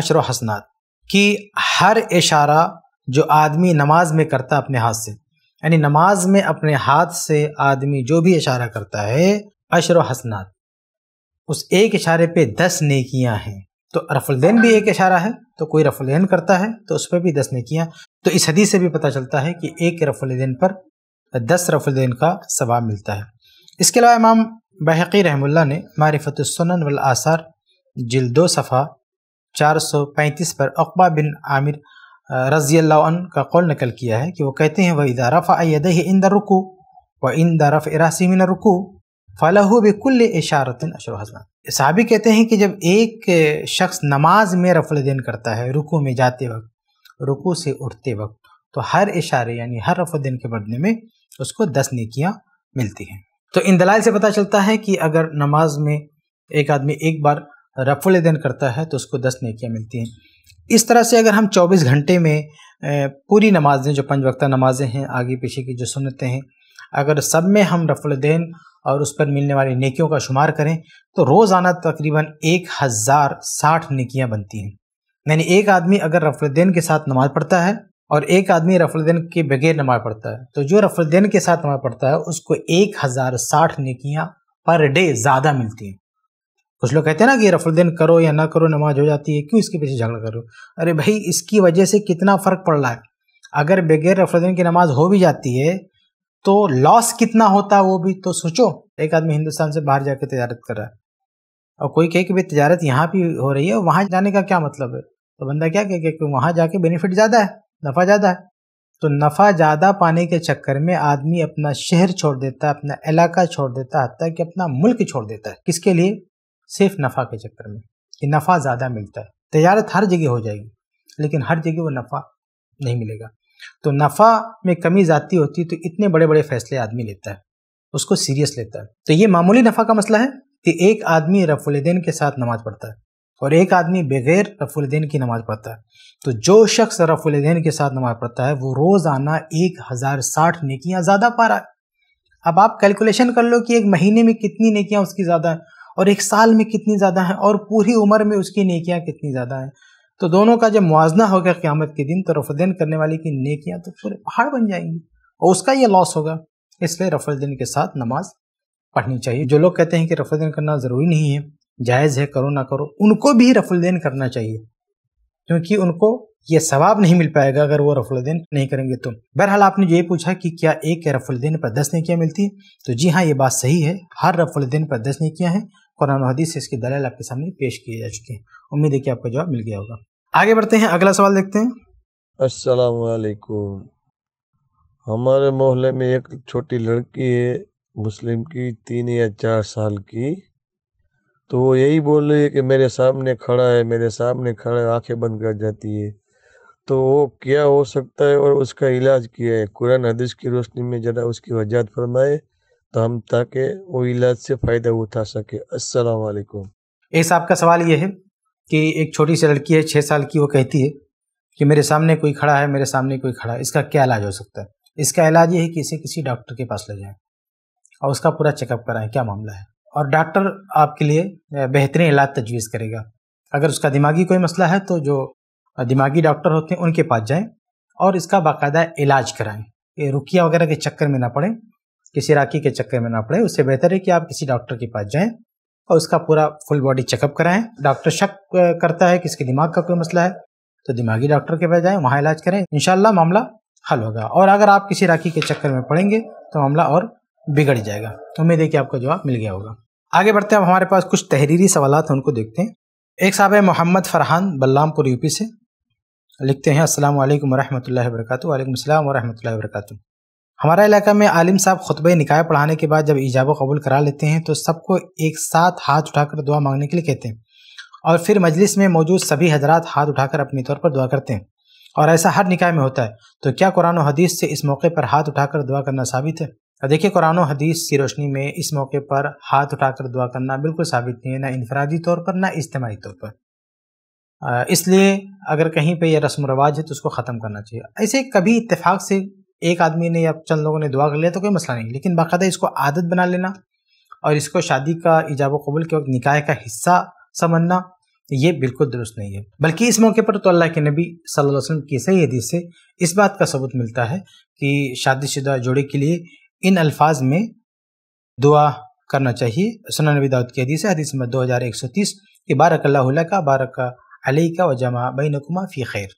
Speaker 1: अशर हसनात कि हर इशारा जो आदमी नमाज में करता अपने हाथ से यानी नमाज में अपने हाथ से आदमी जो भी इशारा करता है अशर हसनात उस एक इशारे पे दस नेकियां हैं तो रफुलदेन भी एक इशारा है तो कोई रफुलदेन करता है तो उस पर भी दस नेकियां तो इस हदीस से भी पता चलता है कि एक रफुलदेन पर दस रफुलदेन का सवाब मिलता है इसके अलावा इमाम बहकी रहमुल्ला ने मारिफतुसन वल आसार जिल्दो सफ़ा चार सौ पैंतीस पर अकबा बिन आमिर रज़ी अल्लाह का कौल नकल किया है कि वो कहते हैं वह इदारफ़ आयद इन द रुकू व इन दरफ़ इरासीमिन रुकू फ़लह बिकुल इशारतिन अशर हजमान सहाबी कहते हैं कि जब एक शख्स नमाज में दिन करता है रुकू में जाते वक्त रुकू से उठते वक्त तो हर इशारे यानी हर दिन के बदले में उसको दस निकियाँ मिलती हैं तो इन दलाल से पता चलता है कि अगर नमाज में एक आदमी एक बार दिन करता है तो उसको दस निकियाँ मिलती हैं इस तरह से अगर हम 24 घंटे में पूरी नमाजें जो पंच वक्ता नमाजें हैं आगे पीछे की जो सुनते हैं अगर सब में हम रफुलदैन और उस पर मिलने वाली नेकियों का शुमार करें तो रोज़ाना तकरीबन एक हज़ार साठ नेकियाँ बनती हैं यानी एक आदमी अगर रफुलदैन के साथ नमाज़ पढ़ता है और एक आदमी रफलदैन के बगैर नमाज पढ़ता है तो जो रफलदैन के साथ नमाज पढ़ता है उसको एक हज़ार साठ नकियाँ पर डे ज़्यादा मिलती हैं कुछ लोग कहते हैं ना कि रफलदिन करो या ना करो नमाज हो जाती है क्यों इसके पीछे झगड़ा करो अरे भाई इसकी वजह से कितना फ़र्क पड़ रहा है अगर बगैर रफलदिन की नमाज हो भी जाती है तो लॉस कितना होता है वो भी तो सोचो एक आदमी हिंदुस्तान से बाहर जाकर तजारत कर रहा है और कोई कहे कि भाई तजारत यहाँ भी हो रही है वहाँ जाने का क्या मतलब है तो बंदा क्या कहेगा कि वहाँ जाके बेनिफिट ज़्यादा है नफ़ा ज़्यादा है तो नफ़ा ज़्यादा पाने के चक्कर में आदमी अपना शहर छोड़ देता है अपना इलाका छोड़ देता है हती कि अपना मुल्क छोड़ देता है किसके लिए सिर्फ नफ़ा के चक्कर में कि नफ़ा ज़्यादा मिलता है तजारत हर जगह हो जाएगी लेकिन हर जगह वो नफ़ा नहीं मिलेगा तो नफ़ा में कमी जाती होती है तो इतने बड़े बड़े फैसले आदमी लेता है उसको सीरियस लेता है तो ये मामूली नफ़ा का मसला है कि एक आदमी रफुलदैन के साथ नमाज़ पढ़ता है और एक आदमी बगैर रफुलदैन की नमाज़ पढ़ता है तो जो शख्स रफुलदैन के साथ नमाज़ पढ़ता है वो रोज़ाना एक हज़ार साठ नकियाँ ज़्यादा पा रहा है अब आप कैलकुलेशन कर लो कि एक महीने में कितनी नकियाँ उसकी ज़्यादा है और एक साल में कितनी ज़्यादा है और पूरी उम्र में उसकी नेकियाँ कितनी ज़्यादा हैं तो दोनों का जब मुआजना होगा क़्यामत के दिन तो रफ़ुद्दीन करने वाले की नेकियाँ तो पूरे पहाड़ बन जाएंगी और उसका ये लॉस होगा इसलिए रफ़ुद्दीन के साथ नमाज पढ़नी चाहिए जो लोग कहते हैं कि रफ़ुद्दीन करना ज़रूरी नहीं है जायज़ है करो ना करो उनको भी रफलदिन करना चाहिए क्योंकि उनको ये सवाब नहीं मिल पाएगा अगर वो रफ़ुल्दीन नहीं करेंगे तो बहरहाल आपने ये पूछा कि क्या एक रफुल्दीन पर दस नेकियाँ मिलती है तो जी हाँ ये बात सही है हर रफुल्दीन पर दस नेकियाँ हैं कुरान हदीस से इसकी दलाल आपके सामने पेश किए जा चुके हैं उम्मीद है कि आपका जवाब मिल गया होगा
Speaker 5: आगे बढ़ते हैं अगला सवाल देखते हैं वालेकुम हमारे मोहल्ले में एक छोटी लड़की है मुस्लिम की तीन या चार साल की तो वो यही बोल रही है कि मेरे सामने खड़ा है मेरे सामने खड़ा है आंखें बंद कर जाती है तो वो क्या हो सकता है और उसका इलाज किया है कुरान हदीस की रोशनी में ज़रा उसकी वजह फरमाए तहम ताकि वो इलाज से फ़ायदा उठा सके असलकुम ए साहब का सवाल ये है कि एक छोटी सी लड़की है छः साल की
Speaker 1: वो कहती है कि मेरे सामने कोई खड़ा है मेरे सामने कोई खड़ा है इसका क्या इलाज हो सकता है इसका इलाज ये है कि इसे किसी डॉक्टर के पास ले जाएं और उसका पूरा चेकअप कराएं क्या मामला है और डॉक्टर आपके लिए बेहतरीन इलाज तजवीज़ करेगा अगर उसका दिमागी कोई मसला है तो जो दिमागी डॉक्टर होते हैं उनके पास जाएं और इसका बाकायदा इलाज कराएं रुकिया वगैरह के चक्कर में ना पड़े किसी राखी के चक्कर में ना पड़े उससे बेहतर है कि आप किसी डॉक्टर के पास जाएं और उसका पूरा फुल बॉडी चेकअप कराएं डॉक्टर शक करता है कि इसके दिमाग का कोई मसला है तो दिमागी डॉक्टर के पास जाएं वहाँ इलाज करें इन मामला हल होगा और अगर आप किसी राखी के चक्कर में पड़ेंगे तो मामला और बिगड़ जाएगा उम्मीद है कि आपको जवाब मिल गया होगा आगे बढ़ते हैं हमारे पास कुछ तहरीरी सवाल हैं उनको देखते हैं एक साहब है मोहम्मद फरहान बल्लामपुर यूपी से लिखते हैं असल वालेकुम वरहमतुल्लाहि वरकत वालेकुम अस्सलाम हमारा इलाका में आलिम साहब खुतब निकाय पढ़ाने के बाद जब ईजाब कबूल करा लेते हैं तो सबको एक साथ हाथ उठाकर दुआ मांगने के लिए कहते हैं और फिर मजलिस में मौजूद सभी हजरात हाथ उठाकर अपने तौर पर दुआ करते हैं और ऐसा हर निकाय में होता है तो क्या कुरान हदीस से इस मौके पर हाथ उठाकर दुआ करना साबित है और देखिए कुरान हदीस की रोशनी में इस मौके पर हाथ उठाकर दुआ करना बिल्कुल साबित नहीं है ना इनफरादी तौर पर ना इज्तमाही तौर पर इसलिए अगर कहीं पर यह रस्म रवाज है तो उसको ख़त्म करना चाहिए ऐसे कभी इतफ़ाक़ से एक आदमी ने या चंद लोगों ने दुआ कर लिया तो कोई मसला नहीं लेकिन बाकायदा इसको आदत बना लेना और इसको शादी का ईजाब कबूल के वक्त निकाय का हिस्सा समझना ये बिल्कुल दुरुस्त नहीं है बल्कि इस मौके पर तो अल्लाह के नबी सल्लल्लाहु अलैहि वसल्लम की सही हदीस से इस बात का सबूत मिलता है कि शादीशुदा जोड़े के लिए इन अल्फाज में दुआ करना चाहिए सुना नबी दाऊद की हदीस हदीस नंबर दो हज़ार एक सौ तीस कि बारक अल्लाह का बारक अली का व जमा बैनकुमा फ़ी खैर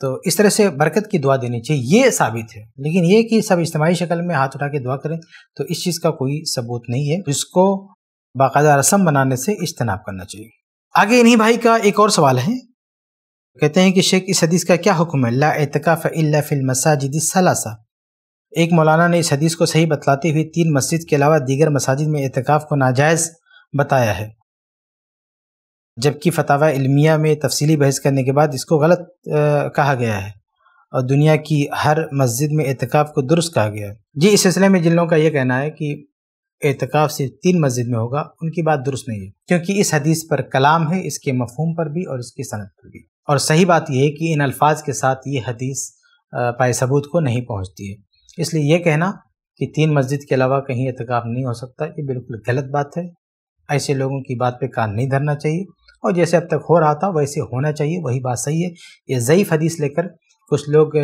Speaker 1: तो इस तरह से बरकत की दुआ देनी चाहिए ये साबित है लेकिन ये कि सब इज्तमाही शक्ल में हाथ उठा के दुआ करें तो इस चीज़ का कोई सबूत नहीं है इसको बाकायदा रस्म बनाने से इज्तनाब करना चाहिए आगे इन्हीं भाई का एक और सवाल है कहते हैं कि शेख इस हदीस का क्या हुक्म है ला एतका फिल मसाजिद सलासा एक मौलाना ने इस हदीस को सही बतलाते हुए तीन मस्जिद के अलावा दीगर मसाजिद में एतकाफ़ को नाजायज़ बताया है जबकि फतावा इलमिया में तफसीली बहस करने के बाद इसको गलत आ, कहा गया है और दुनिया की हर मस्जिद में एहतिकाफ़ को दुरुस्त कहा गया है जी इस सिलसिले में जिन लोगों का यह कहना है कि एहतिकाफ़ सिर्फ तीन मस्जिद में होगा उनकी बात दुरुस्त नहीं है क्योंकि इस हदीस पर कलाम है इसके मफहम पर भी और इसकी सनत पर भी और सही बात यह है कि इन अल्फाज के साथ ये हदीस पाए सबूत को नहीं पहुँचती है इसलिए यह कहना कि तीन मस्जिद के अलावा कहीं एहतिकाफ़ नहीं हो सकता ये बिल्कुल गलत बात है ऐसे लोगों की बात पे कान नहीं धरना चाहिए और जैसे अब तक हो रहा था वैसे होना चाहिए वही बात सही है ये ज़यीफ़ हदीस लेकर कुछ लोग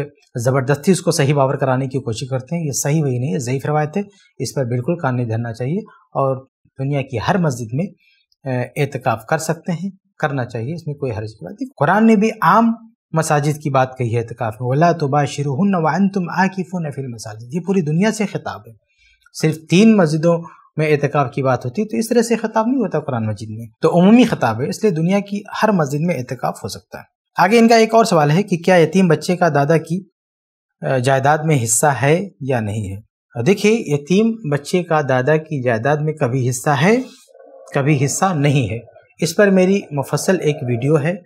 Speaker 1: ज़बरदस्ती उसको सही बावर कराने की कोशिश करते हैं ये सही वही नहीं है ज़यीफ़ रवायत है इस पर बिल्कुल कान नहीं धरना चाहिए और दुनिया की हर मस्जिद में एहतिकाफ़ कर सकते हैं करना चाहिए इसमें कोई हर्ज की बात नहीं कुरान ने भी आम मसाजिद की बात कही है एहतिकाफ़ में वला तो बाशिरहन वन तुम आकिफ़ुन फिल मसाजिद ये पूरी दुनिया से खिताब है सिर्फ तीन मस्जिदों में एहतिकाब की बात होती तो इस तरह से खताब नहीं होता कुरान मजिद में तो उमूमी खताब है इसलिए दुनिया की हर मस्जिद में एहतिकाफ हो सकता है आगे इनका एक और सवाल है कि क्या यतीम बच्चे का दादा की जायदाद में हिस्सा है या नहीं है देखिए यतीम बच्चे का दादा की जायदाद में कभी हिस्सा है कभी हिस्सा नहीं है इस पर मेरी मुफसल एक वीडियो है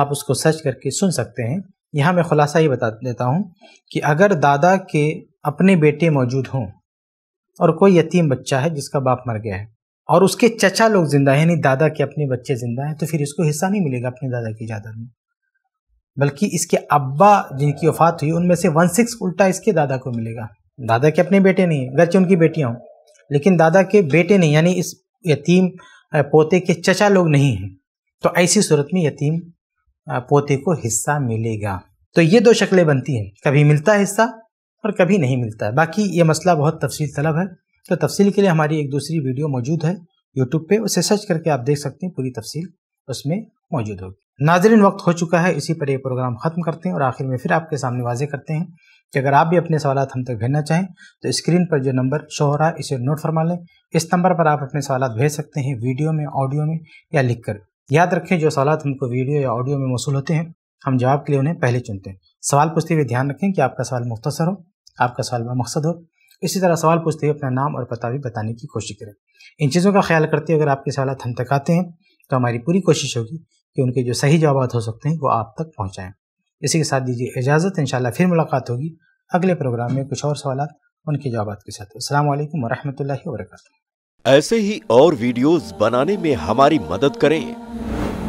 Speaker 1: आप उसको सर्च करके सुन सकते हैं यहाँ मैं खुलासा ही बता देता हूँ कि अगर दादा के अपने बेटे मौजूद हों और कोई यतीम बच्चा है जिसका बाप मर गया है और उसके चचा लोग जिंदा है यानी दादा के अपने बच्चे जिंदा हैं तो फिर इसको हिस्सा नहीं मिलेगा अपने दादा की जायदाद में बल्कि इसके अब्बा जिनकी वफात हुई उनमें से वन सिक्स उल्टा इसके दादा को मिलेगा दादा के अपने बेटे नहीं गर्चे उनकी बेटियाँ हों लेकिन दादा के बेटे नहीं यानी इस यतीम पोते के चचा लोग नहीं हैं तो ऐसी सूरत में यतीम पोते को हिस्सा मिलेगा तो ये दो शक्लें बनती हैं कभी मिलता है हिस्सा और कभी नहीं मिलता है बाकी ये मसला बहुत तफसील तलब है तो तफसील के लिए हमारी एक दूसरी वीडियो मौजूद है यूट्यूब पे उसे सर्च करके आप देख सकते हैं पूरी तफसील उसमें मौजूद होगी नाजरीन वक्त हो चुका है इसी पर यह प्रोग्राम ख़त्म करते हैं और आखिर में फिर आपके सामने वाजे करते हैं कि अगर आप भी अपने सवाल हम तक भेजना चाहें तो स्क्रीन पर जो नंबर शो हो रहा है इसे नोट फरमा लें इस नंबर पर आप अपने सवाल भेज सकते हैं वीडियो में ऑडियो में या लिख कर याद रखें जो सवाल हमको वीडियो या ऑडियो में मौसू होते हैं हम जवाब के लिए उन्हें पहले चुनते हैं सवाल पूछते हुए ध्यान रखें कि आपका सवाल मुख्तर हो आपका सवाल में मकसद हो इसी तरह सवाल पूछते हुए अपना नाम और पता भी बताने की कोशिश करें इन चीज़ों का ख्याल करते हुए अगर आपके सवाल हम तक आते हैं तो हमारी पूरी कोशिश होगी कि उनके जो सही जवाब हो सकते हैं वो आप तक पहुँचाएँ इसी के साथ दीजिए इजाज़त इन फिर मुलाकात होगी अगले प्रोग्राम में कुछ और सवाल उनके जवाब के साथ असलम वरहमल वर्क
Speaker 2: ऐसे ही और वीडियोज़ बनाने में हमारी मदद करें